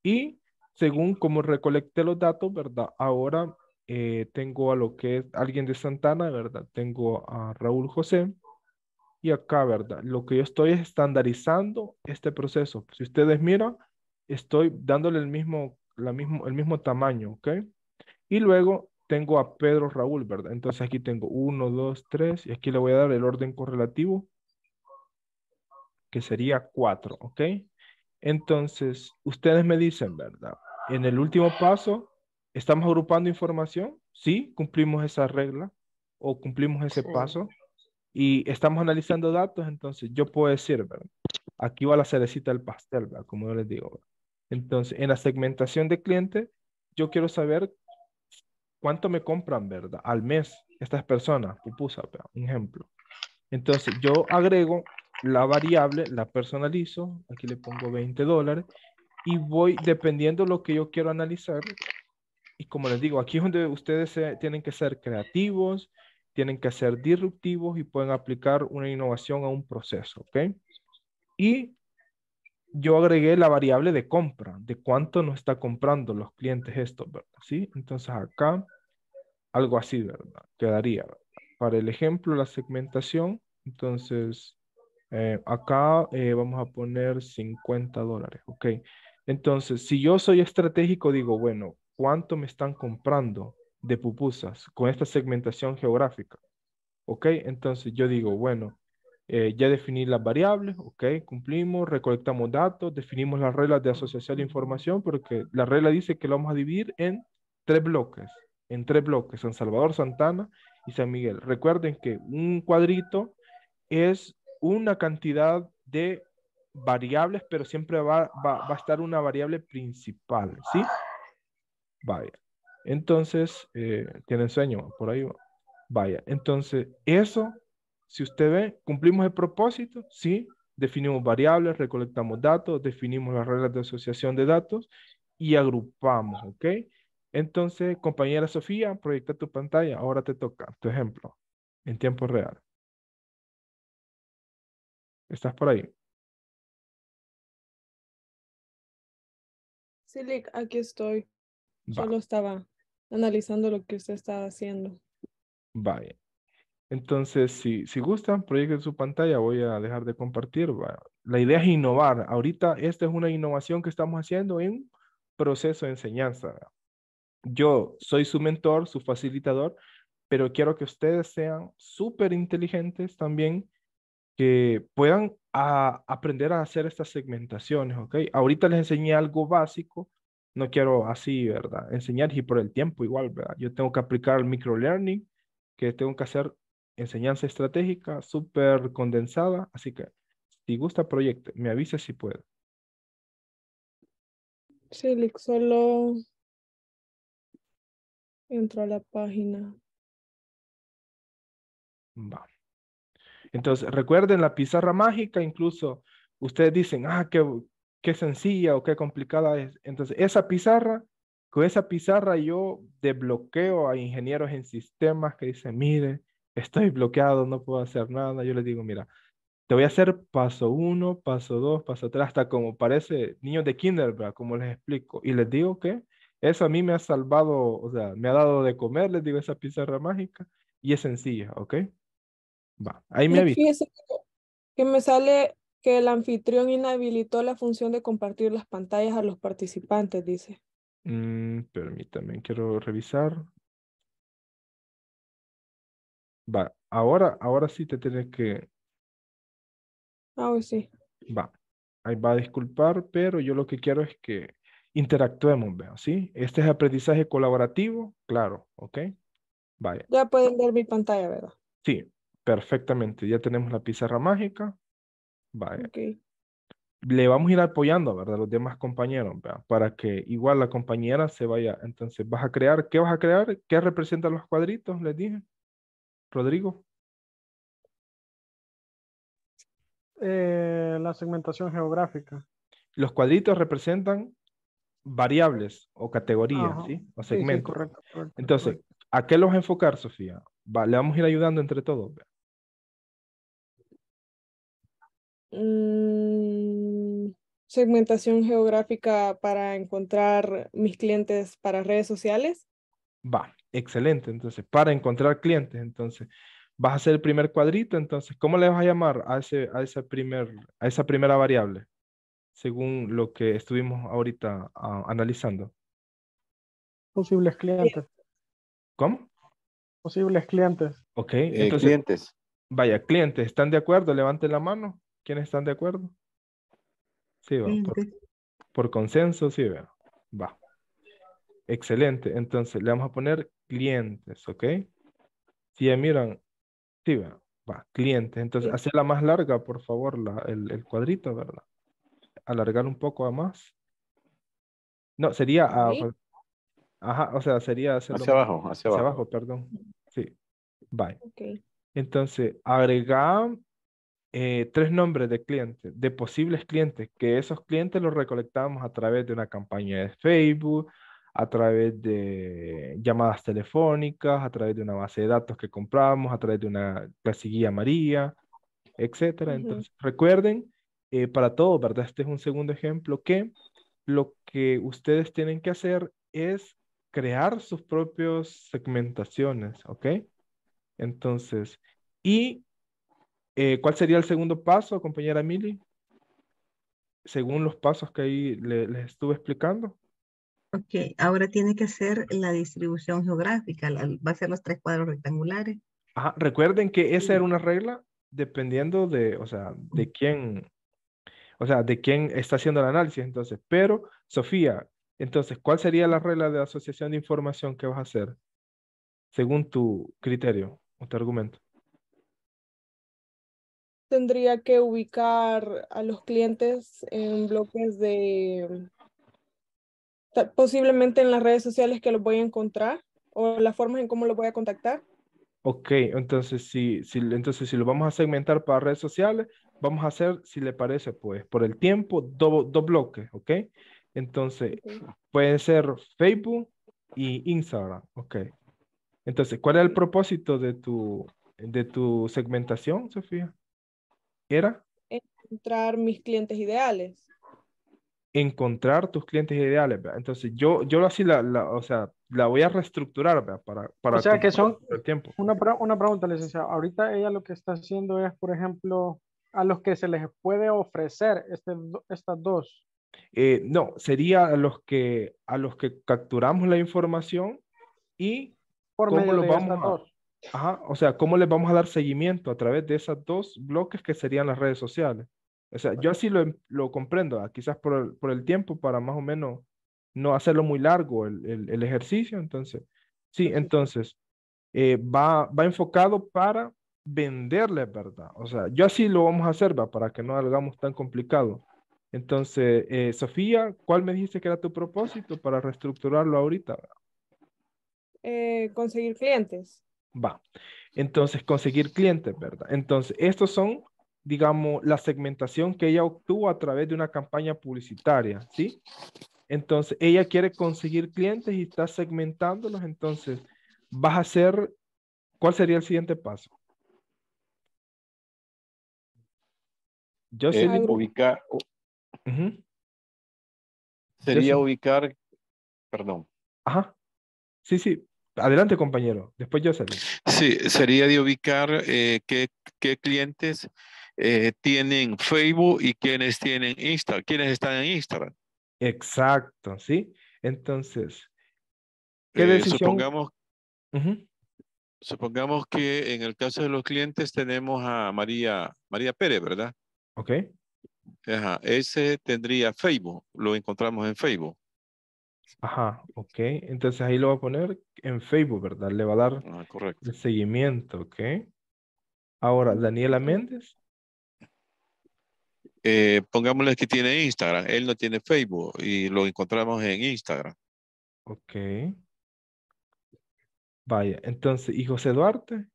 Y según como recolecté los datos, ¿verdad? Ahora eh, tengo a lo que es alguien de Santana, ¿verdad? Tengo a Raúl José. Y acá, ¿verdad? Lo que yo estoy es estandarizando este proceso. Si ustedes miran, estoy dándole el mismo, la mismo, el mismo tamaño, ¿ok? Y luego tengo a Pedro Raúl, ¿verdad? Entonces aquí tengo uno, dos, tres. y aquí le voy a dar el orden correlativo que sería cuatro, ¿ok? Entonces, ustedes me dicen, ¿verdad? En el último paso, ¿estamos agrupando información? Sí, cumplimos esa regla o cumplimos ese paso y estamos analizando datos, entonces yo puedo decir, ¿verdad? Aquí va la cerecita del pastel, ¿verdad? Como yo les digo. Entonces, en la segmentación de cliente yo quiero saber cuánto me compran, ¿verdad? Al mes, estas personas, Puse un ejemplo. Entonces, yo agrego la variable la personalizo, aquí le pongo 20 dólares y voy dependiendo lo que yo quiero analizar. Y como les digo, aquí es donde ustedes tienen que ser creativos, tienen que ser disruptivos y pueden aplicar una innovación a un proceso, ¿ok? Y yo agregué la variable de compra, de cuánto nos está comprando los clientes estos, ¿verdad? ¿Sí? Entonces acá algo así, ¿verdad? Quedaría. Para el ejemplo, la segmentación, entonces eh, acá eh, vamos a poner 50 dólares, ¿ok? Entonces, si yo soy estratégico, digo, bueno, ¿cuánto me están comprando de pupusas con esta segmentación geográfica? ¿Ok? Entonces yo digo, bueno, eh, ya definí las variables, ¿ok? Cumplimos, recolectamos datos, definimos las reglas de asociación de información, porque la regla dice que lo vamos a dividir en tres bloques, en tres bloques, San Salvador, Santana y San Miguel. Recuerden que un cuadrito es una cantidad de variables, pero siempre va, a estar una variable principal, ¿sí? Vaya. Entonces, eh, tienen sueño, por ahí Vaya, entonces eso, si usted ve, cumplimos el propósito, sí, definimos variables, recolectamos datos, definimos las reglas de asociación de datos y agrupamos, ¿ok? Entonces, compañera Sofía, proyecta tu pantalla, ahora te toca tu ejemplo en tiempo real. ¿Estás por ahí? Sí, Lick, aquí estoy. Solo estaba analizando lo que usted está haciendo. Vaya. Entonces, si, si gustan, proyecten su pantalla. Voy a dejar de compartir. La idea es innovar. Ahorita esta es una innovación que estamos haciendo en proceso de enseñanza. Yo soy su mentor, su facilitador, pero quiero que ustedes sean súper inteligentes también que puedan aprender a hacer estas segmentaciones, ¿ok? Ahorita les enseñé algo básico, no quiero así, ¿verdad? Enseñar y por el tiempo igual, ¿verdad? Yo tengo que aplicar el microlearning, que tengo que hacer enseñanza estratégica súper condensada, así que si gusta proyecto, me avisa si puedo. Sí, Lick, solo entro a la página. Va. Entonces, recuerden la pizarra mágica, incluso ustedes dicen, ah, qué, sencilla o qué complicada es. Entonces, esa pizarra, con esa pizarra yo desbloqueo a ingenieros en sistemas que dicen, mire, estoy bloqueado, no puedo hacer nada. Yo les digo, mira, te voy a hacer paso uno, paso dos, paso tres, hasta como parece niños de kinder, Como les explico. Y les digo que eso a mí me ha salvado, o sea, me ha dado de comer, les digo, esa pizarra mágica. Y es sencilla, ¿ok? Va, ahí me Que me sale que el anfitrión inhabilitó la función de compartir las pantallas a los participantes, dice. mí mm, permítame, quiero revisar. Va, ahora, ahora sí te tienes que... Ah, sí. Va, ahí va a disculpar, pero yo lo que quiero es que interactuemos, ¿veo? ¿sí? Este es aprendizaje colaborativo, claro, ¿ok? Vaya. Ya pueden ver mi pantalla, ¿verdad? Sí, Perfectamente, ya tenemos la pizarra mágica. Vale Le vamos a ir apoyando, ¿verdad? Los demás compañeros, Para que igual la compañera se vaya. Entonces, vas a crear, ¿qué vas a crear? ¿Qué representan los cuadritos? Les dije. Rodrigo. Eh, la segmentación geográfica. Los cuadritos representan variables o categorías, ¿sí? O segmentos. correcto, Entonces, ¿a qué los enfocar, Sofía? le vamos a ir ayudando entre todos. Mm, segmentación geográfica para encontrar mis clientes para redes sociales. Va, excelente. Entonces, para encontrar clientes, entonces, vas a hacer el primer cuadrito, entonces, ¿cómo le vas a llamar a, ese, a, esa, primer, a esa primera variable? Según lo que estuvimos ahorita ah, analizando. Posibles clientes. ¿Cómo? Posibles clientes. Ok, eh, clientes. Vaya, clientes, ¿están de acuerdo? Levanten la mano. ¿Quiénes están de acuerdo? Sí, va. Por, consenso, sí, va. va. Excelente. Entonces, le vamos a poner clientes, ¿ok? Si miran, sí, va. va clientes. Entonces, hacerla más larga, por favor, la, el, el, cuadrito, ¿verdad? Alargar un poco más. No, sería... Ajá, o sea, sería... Hacia abajo, hacia, hacia abajo. perdón. Sí. Bye. Okay. Entonces, agregamos. Eh, tres nombres de clientes, de posibles clientes, que esos clientes los recolectamos a través de una campaña de Facebook, a través de llamadas telefónicas, a través de una base de datos que compramos, a través de una casilla María, etcétera. Entonces, recuerden, eh, para todo, ¿verdad? Este es un segundo ejemplo, que lo que ustedes tienen que hacer es crear sus propias segmentaciones, ¿ok? Entonces, y eh, ¿Cuál sería el segundo paso, compañera Mili? Según los pasos que ahí les estuve explicando. Ok, ahora tiene que ser la distribución geográfica, va a ser los tres cuadros rectangulares. recuerden que esa era una regla dependiendo de, o sea, de mm. quién, o sea, de quién está haciendo el análisis, entonces. Pero, Sofía, entonces, ¿cuál sería la regla de asociación de información que vas a hacer según tu criterio o tu argumento? tendría que ubicar a los clientes en bloques de posiblemente en las redes sociales que los voy a encontrar o las formas en cómo los voy a contactar. Ok, entonces si, si, entonces si lo vamos a segmentar para redes sociales, vamos a hacer, si le parece, pues por el tiempo, dos bloques, ¿ok? Entonces, pueden ser Facebook y Instagram, ¿ok? Entonces, ¿cuál es el propósito de tu, de tu segmentación, Sofía? era encontrar mis clientes ideales. Encontrar tus clientes ideales, Entonces yo, yo así la, la, o sea, la voy a reestructurar, Para, para... O sea, que son... El tiempo. Una, una pregunta, licenciada. Ahorita ella lo que está haciendo es, por ejemplo, a los que se les puede ofrecer este, estas dos. Eh, no, sería a los, que, a los que capturamos la información y... Por ¿cómo los vamos a... Ajá, o sea, ¿cómo les vamos a dar seguimiento a través de esos dos bloques que serían las redes sociales? O sea, yo así lo, em, lo comprendo, ah, quizás por el, por el, tiempo, para más o menos no hacerlo muy largo el, el, ejercicio. Entonces, sí, entonces, eh, va, va enfocado para venderle, ¿verdad? O sea, yo así lo vamos a hacer, ¿va? Para que no hagamos tan complicado. Entonces, eh, Sofía, ¿cuál me dijiste que era tu propósito para reestructurarlo ahorita? Eh, conseguir clientes. Va. Entonces, conseguir clientes, ¿verdad? Entonces, estos son, digamos, la segmentación que ella obtuvo a través de una campaña publicitaria, ¿sí? Entonces, ella quiere conseguir clientes y está segmentándolos. Entonces, vas a hacer, ¿cuál sería el siguiente paso? Yo sé. ubicar. Sería ubicar, perdón. Ajá. Sí, sí, Adelante, compañero. Después yo salgo. Sí, sería de ubicar eh, qué, clientes eh, tienen Facebook y quiénes tienen Instagram, quiénes están en Instagram. Exacto, ¿sí? Entonces, ¿qué eh, decisión? supongamos, que en el caso de los clientes tenemos a María, María Pérez, ¿verdad? Ok. ese tendría Facebook, lo encontramos en Facebook. Ajá, ok. Entonces ahí lo va a poner en Facebook, ¿verdad? Le va a dar ah, el seguimiento, ok. Ahora, Daniela Méndez. Eh, pongámosle que tiene Instagram. Él no tiene Facebook y lo encontramos en Instagram. Ok. Vaya, entonces, ¿y José Duarte?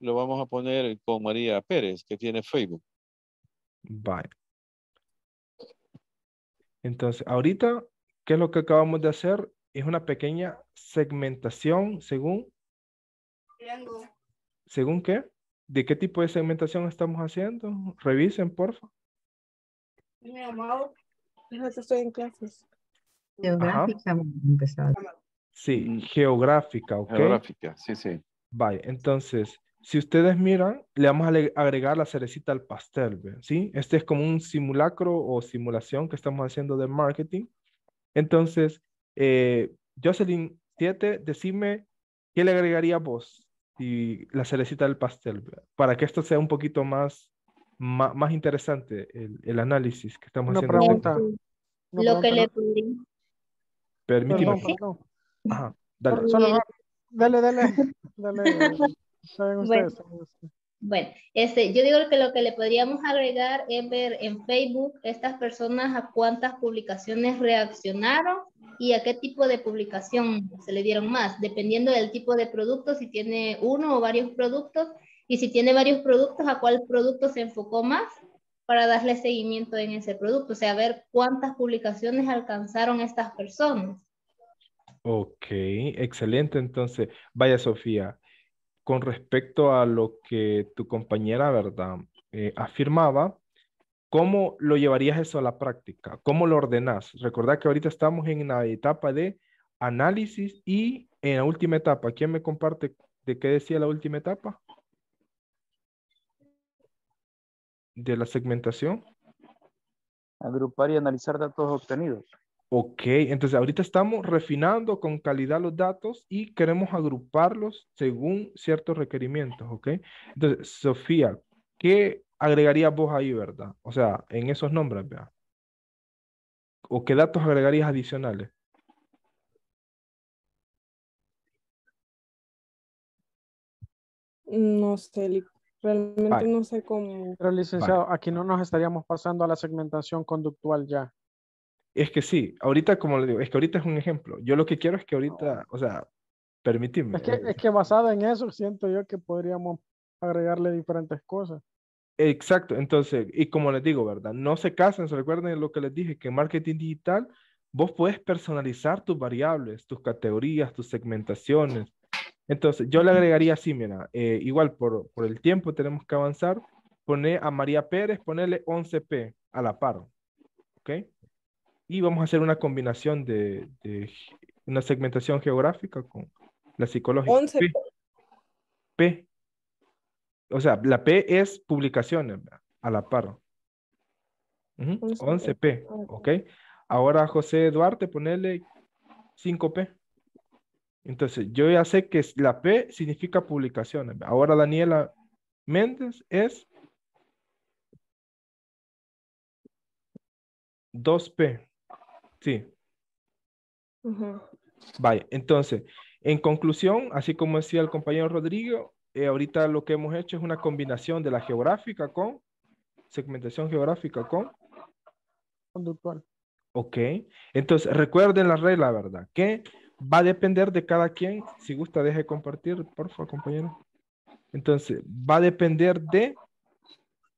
Lo vamos a poner con María Pérez, que tiene Facebook. Vaya. Entonces, ahorita ¿Qué es lo que acabamos de hacer? Es una pequeña segmentación según... ¿Según qué? ¿De qué tipo de segmentación estamos haciendo? Revisen, porfa. Mi amado, yo estoy en clases. Geográfica, Sí, geográfica, ¿ok? Geográfica, sí, sí. Vaya, entonces, si ustedes miran, le vamos a agregar la cerecita al pastel, ¿sí? Este es como un simulacro o simulación que estamos haciendo de marketing entonces, eh, Jocelyn 7, decime qué le agregaría vos y la cerecita del pastel para que esto sea un poquito más, más, interesante el, el, análisis que estamos haciendo. Pregunta. Lo que le pedí. Permíteme. dale. dale, dale. dale, Saben ustedes. Bueno, este, yo digo que lo que le podríamos agregar es ver en Facebook estas personas a cuántas publicaciones reaccionaron y a qué tipo de publicación se le dieron más, dependiendo del tipo de producto, si tiene uno o varios productos, y si tiene varios productos, a cuál producto se enfocó más para darle seguimiento en ese producto, o sea, ver cuántas publicaciones alcanzaron estas personas. Ok, excelente. Entonces, vaya Sofía, con respecto a lo que tu compañera, ¿verdad? Eh, afirmaba, ¿cómo lo llevarías eso a la práctica? ¿Cómo lo ordenás? Recordad que ahorita estamos en la etapa de análisis y en la última etapa, ¿quién me comparte de qué decía la última etapa? De la segmentación. Agrupar y analizar datos obtenidos. Ok, entonces ahorita estamos refinando con calidad los datos y queremos agruparlos según ciertos requerimientos, ¿ok? Entonces, Sofía, ¿qué agregarías vos ahí, verdad? O sea, en esos nombres, ¿verdad? ¿O qué datos agregarías adicionales? No sé, realmente no sé cómo. Pero licenciado, aquí no nos estaríamos pasando a la segmentación conductual ya. Es que sí, ahorita, como le digo, es que ahorita es un ejemplo. Yo lo que quiero es que ahorita, o sea, permitirme Es que, eh, es que basada en eso, siento yo que podríamos agregarle diferentes cosas. Exacto, entonces, y como les digo, ¿verdad? No se casen, se recuerden lo que les dije, que en marketing digital vos puedes personalizar tus variables, tus categorías, tus segmentaciones. Entonces, yo le agregaría así, mira, eh, igual por, por el tiempo tenemos que avanzar, poner a María Pérez, ponerle 11P a la par, ¿ok? y vamos a hacer una combinación de, una segmentación geográfica con la psicología 11. P. O sea, la P es publicaciones a la par. 11. p ah, ok. Ahora José Duarte, ponele 5P. Entonces, yo ya sé que la P significa publicaciones. Ahora Daniela Méndez es 2P. Sí. Vaya, entonces, en conclusión, así como decía el compañero Rodrigo, eh, ahorita lo que hemos hecho es una combinación de la geográfica con segmentación geográfica con conductual. Ok, entonces recuerden la regla, ¿verdad? Que va a depender de cada quien. Si gusta, deje compartir, por favor, compañero. Entonces, va a depender de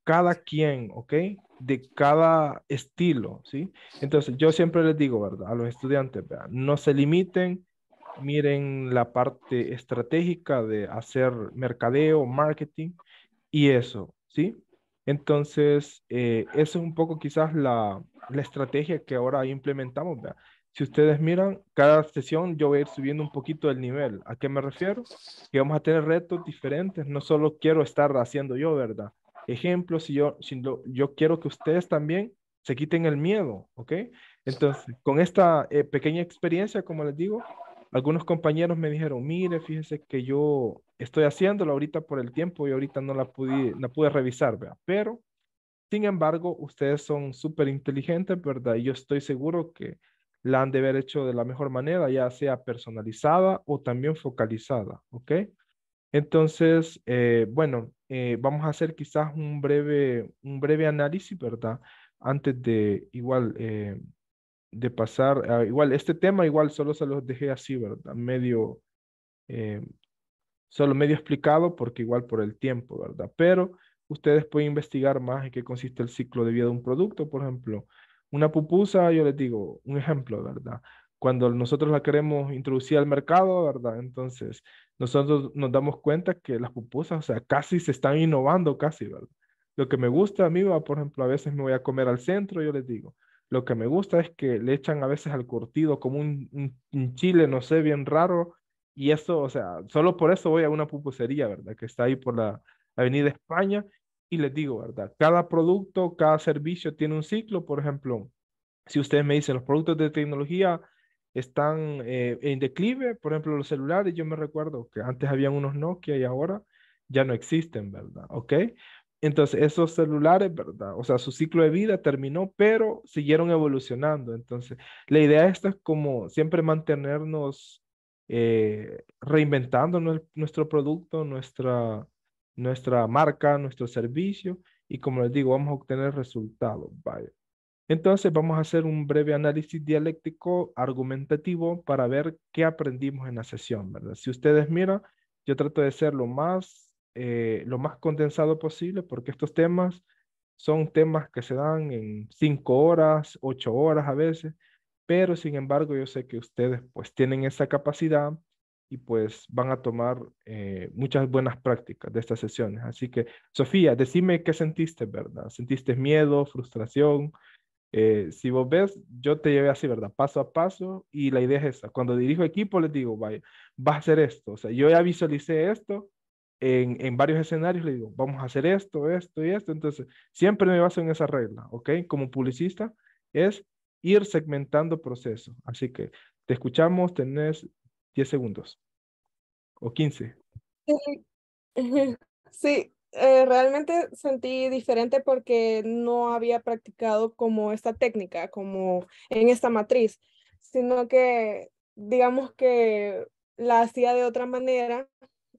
cada quien, ¿ok? de cada estilo, ¿sí? Entonces, yo siempre les digo, ¿verdad? A los estudiantes, no se limiten, miren la parte estratégica de hacer mercadeo, marketing y eso, ¿sí? Entonces, eh, eso es un poco quizás la, estrategia que ahora implementamos, Si ustedes miran, cada sesión yo voy a ir subiendo un poquito el nivel. ¿A qué me refiero? Que vamos a tener retos diferentes. No solo quiero estar haciendo yo, ¿verdad? Ejemplo, si yo, yo quiero que ustedes también se quiten el miedo, ¿ok? Entonces, con esta eh, pequeña experiencia, como les digo, algunos compañeros me dijeron, mire, fíjese que yo estoy haciéndolo ahorita por el tiempo y ahorita no la pude, la pude revisar, ¿verdad? Pero, sin embargo, ustedes son súper inteligentes, ¿verdad? Y yo estoy seguro que la han de haber hecho de la mejor manera, ya sea personalizada o también focalizada, ¿ok? Entonces, eh, bueno, eh, vamos a hacer quizás un breve, un breve análisis, ¿verdad? Antes de igual, eh, de pasar, igual, este tema igual solo se los dejé así, ¿verdad? Medio, solo medio explicado porque igual por el tiempo, ¿verdad? Pero ustedes pueden investigar más en qué consiste el ciclo de vida de un producto, por ejemplo. Una pupusa, yo les digo, un ejemplo, ¿verdad? cuando nosotros la queremos introducir al mercado, ¿verdad? Entonces, nosotros nos damos cuenta que las pupusas, o sea, casi se están innovando, casi, ¿verdad? Lo que me gusta a mí, va, por ejemplo, a veces me voy a comer al centro, yo les digo, lo que me gusta es que le echan a veces al curtido como un, un chile, no sé, bien raro, y eso, o sea, solo por eso voy a una pupusería, ¿verdad? Que está ahí por la Avenida España, y les digo, ¿verdad? Cada producto, cada servicio tiene un ciclo, por ejemplo, si ustedes me dicen los productos de tecnología, están eh, en declive, por ejemplo, los celulares, yo me recuerdo que antes habían unos Nokia y ahora ya no existen, ¿verdad? ¿Ok? Entonces, esos celulares, ¿verdad? O sea, su ciclo de vida terminó, pero siguieron evolucionando. Entonces, la idea esta es como siempre mantenernos eh, reinventando nuestro producto, nuestra, nuestra marca, nuestro servicio. Y como les digo, vamos a obtener resultados. Vaya. Entonces vamos a hacer un breve análisis dialéctico argumentativo para ver qué aprendimos en la sesión, ¿verdad? Si ustedes miran, yo trato de ser lo más, eh, lo más condensado posible porque estos temas son temas que se dan en cinco horas, ocho horas a veces, pero sin embargo yo sé que ustedes pues tienen esa capacidad y pues van a tomar eh, muchas buenas prácticas de estas sesiones. Así que, Sofía, decime qué sentiste, ¿verdad? ¿Sentiste miedo, frustración? Eh, si vos ves, yo te llevé así, ¿verdad? Paso a paso y la idea es esa. Cuando dirijo equipo, les digo, vaya, vas a hacer esto. O sea, yo ya visualicé esto en, en varios escenarios, le digo, vamos a hacer esto, esto y esto. Entonces, siempre me baso en esa regla, ¿ok? Como publicista, es ir segmentando proceso. Así que te escuchamos, tenés 10 segundos o 15. Sí, eh, realmente sentí diferente porque no había practicado como esta técnica, como en esta matriz, sino que digamos que la hacía de otra manera,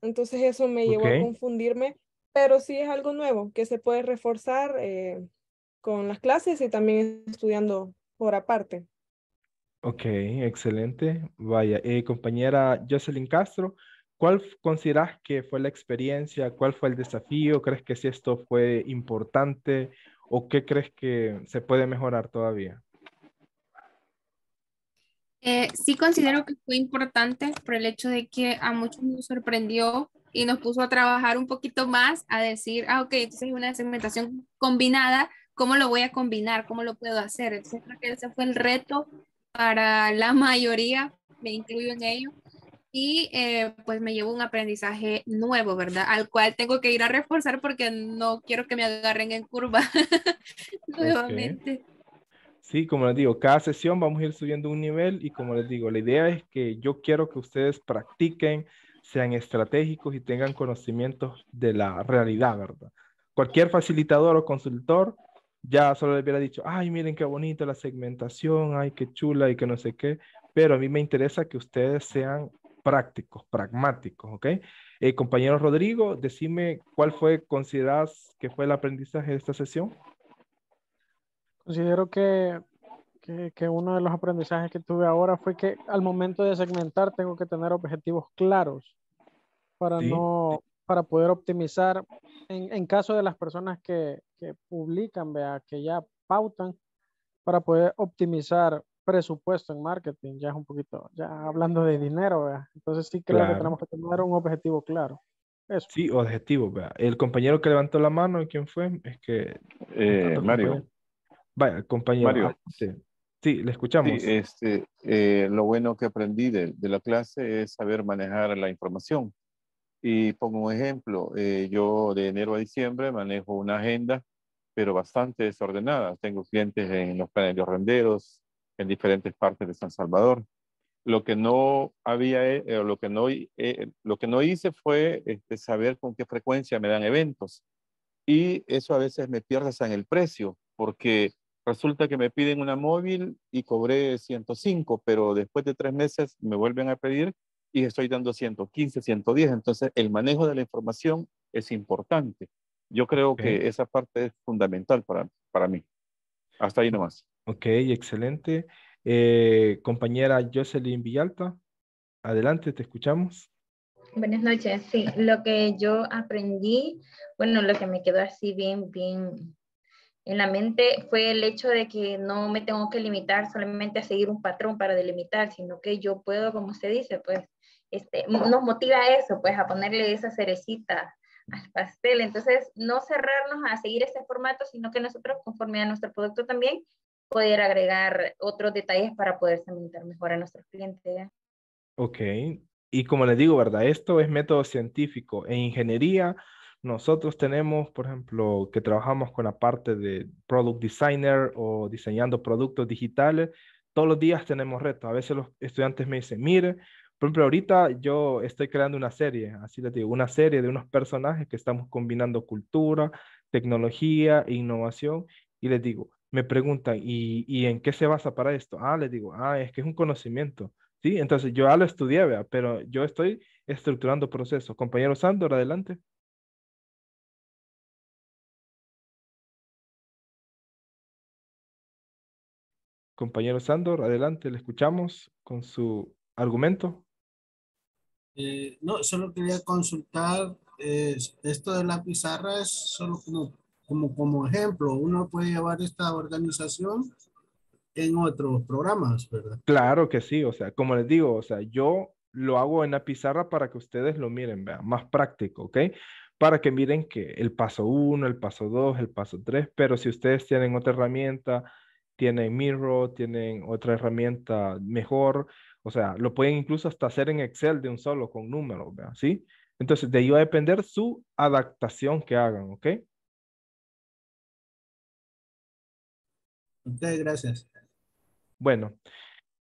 entonces eso me llevó a confundirme, pero sí es algo nuevo que se puede reforzar eh, con las clases y también estudiando por aparte. Ok, excelente. Vaya, eh, compañera Jocelyn Castro, ¿Cuál consideras que fue la experiencia? ¿Cuál fue el desafío? ¿Crees que si esto fue importante o qué crees que se puede mejorar todavía? Eh, sí considero que fue importante por el hecho de que a muchos nos sorprendió y nos puso a trabajar un poquito más, a decir, ah, ok, entonces es una segmentación combinada, ¿cómo lo voy a combinar? ¿Cómo lo puedo hacer? Entonces creo que ese fue el reto para la mayoría, me incluyo en ello, y eh, pues me llevo un aprendizaje nuevo, ¿verdad? Al cual tengo que ir a reforzar porque no quiero que me agarren en curva nuevamente. Sí, como les digo, cada sesión vamos a ir subiendo un nivel y como les digo, la idea es que yo quiero que ustedes practiquen, sean estratégicos y tengan conocimientos de la realidad, ¿verdad? Cualquier facilitador o consultor ya solo les hubiera dicho, ay, miren qué bonita la segmentación, ay, qué chula y que no sé qué, pero a mí me interesa que ustedes sean prácticos, pragmáticos, ¿ok? Eh, compañero Rodrigo, decime cuál fue, consideras que fue el aprendizaje de esta sesión. Considero que, que, uno de los aprendizajes que tuve ahora fue que al momento de segmentar tengo que tener objetivos claros para no para poder optimizar en, en, caso de las personas que, que publican, vea, que ya pautan, para poder optimizar presupuesto en marketing, ya es un poquito, ya hablando de dinero, entonces sí claro. que tenemos que tener un objetivo claro. Eso. Sí, objetivo, El compañero que levantó la mano, ¿quién fue? Es que... Eh, Mario. Vaya, compañero. Mario. Ah, sí. le escuchamos. este, eh, lo bueno que aprendí de, la clase es saber manejar la información. Y pongo un ejemplo, eh, yo de enero a diciembre manejo una agenda, pero bastante desordenada. Tengo clientes en los planes de renderos, en diferentes partes de San Salvador. Lo que no había, eh, eh, lo, que no, eh, lo que no hice fue este, saber con qué frecuencia me dan eventos. Y eso a veces me pierde en el precio, porque resulta que me piden una móvil y cobré 105, pero después de tres meses me vuelven a pedir y estoy dando 115, 110. Entonces, el manejo de la información es importante. Yo creo que esa parte es fundamental para, para mí. Hasta ahí nomás. Ok, excelente. Eh, compañera Jocelyn Villalta, adelante, te escuchamos. Buenas noches, sí, lo que yo aprendí, bueno, lo que me quedó así bien, bien en la mente fue el hecho de que no me tengo que limitar solamente a seguir un patrón para delimitar, sino que yo puedo, como se dice, pues, este, nos motiva eso, pues, a ponerle esa cerecita al pastel. Entonces, no cerrarnos a seguir ese formato, sino que nosotros, conforme a nuestro producto también, poder agregar otros detalles para poder segmentar mejor a nuestros clientes. Ok, y como les digo, ¿verdad? Esto es método científico. En ingeniería, nosotros tenemos, por ejemplo, que trabajamos con la parte de product designer o diseñando productos digitales. Todos los días tenemos retos. A veces los estudiantes me dicen, mire, por ejemplo, ahorita yo estoy creando una serie, así les digo, una serie de unos personajes que estamos combinando cultura, tecnología, e innovación, y les digo, me preguntan, ¿y, en qué se basa para esto? Ah, les digo, ah, es que es un conocimiento. Sí, entonces yo ya lo estudié, pero yo estoy estructurando procesos. Compañero Sándor, adelante. Compañero Sándor, adelante, le escuchamos con su argumento. Eh, no, solo quería consultar eh, esto de la pizarra es solo como como, ejemplo, uno puede llevar esta organización en otros programas, ¿verdad? Claro que sí, o sea, como les digo, o sea, yo lo hago en la pizarra para que ustedes lo miren, vean, más práctico, ¿ok? Para que miren que el paso 1, el paso 2, el paso 3, pero si ustedes tienen otra herramienta, tienen Miro, tienen otra herramienta mejor, o sea, lo pueden incluso hasta hacer en Excel de un solo con números, ¿verdad? ¿Sí? Entonces, de ahí va a depender su adaptación que hagan, ¿ok? Muchas gracias. Bueno,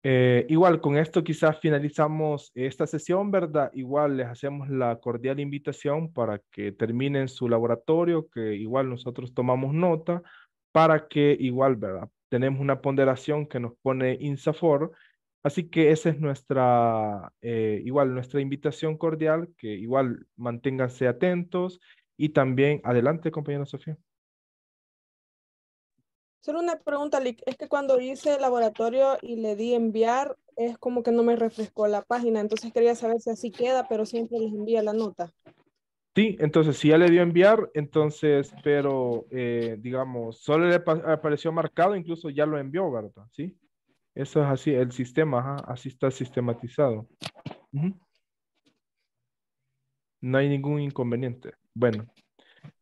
eh, igual con esto quizás finalizamos esta sesión, ¿verdad? Igual les hacemos la cordial invitación para que terminen su laboratorio, que igual nosotros tomamos nota, para que igual, ¿verdad? Tenemos una ponderación que nos pone INSAFOR, así que esa es nuestra, eh, igual nuestra invitación cordial, que igual manténganse atentos y también adelante, compañera Sofía. Solo una pregunta, Lick. Es que cuando hice el laboratorio y le di enviar, es como que no me refrescó la página. Entonces quería saber si así queda, pero siempre les envía la nota. Sí, entonces si ya le dio enviar, entonces, pero eh, digamos, solo le apareció marcado, incluso ya lo envió, ¿verdad? Sí. Eso es así, el sistema, así está sistematizado. No hay ningún inconveniente. Bueno.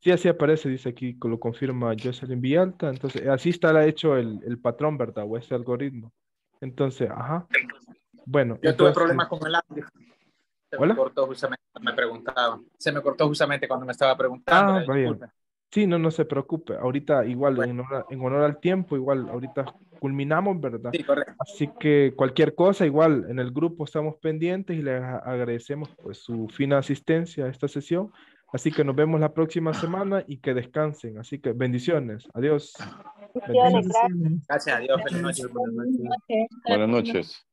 Sí, así aparece, dice aquí, lo confirma Jocelyn Villalta. Entonces, así está hecho el, patrón, ¿verdad? O ese algoritmo. Entonces, ajá. Bueno. Yo tuve problemas eh, con el audio. Se me cortó justamente me preguntaba. Se me cortó justamente cuando me estaba preguntando. Ah, Sí, no, no se preocupe. Ahorita igual, en, honor, al tiempo, igual, ahorita culminamos, ¿verdad? Sí, correcto. Así que cualquier cosa, igual, en el grupo estamos pendientes y le agradecemos pues, su fina asistencia a esta sesión. Así que nos vemos la próxima semana y que descansen. Así que bendiciones. Adiós. Gracias. Gracias. Adiós. Buenas noches. Buenas noches.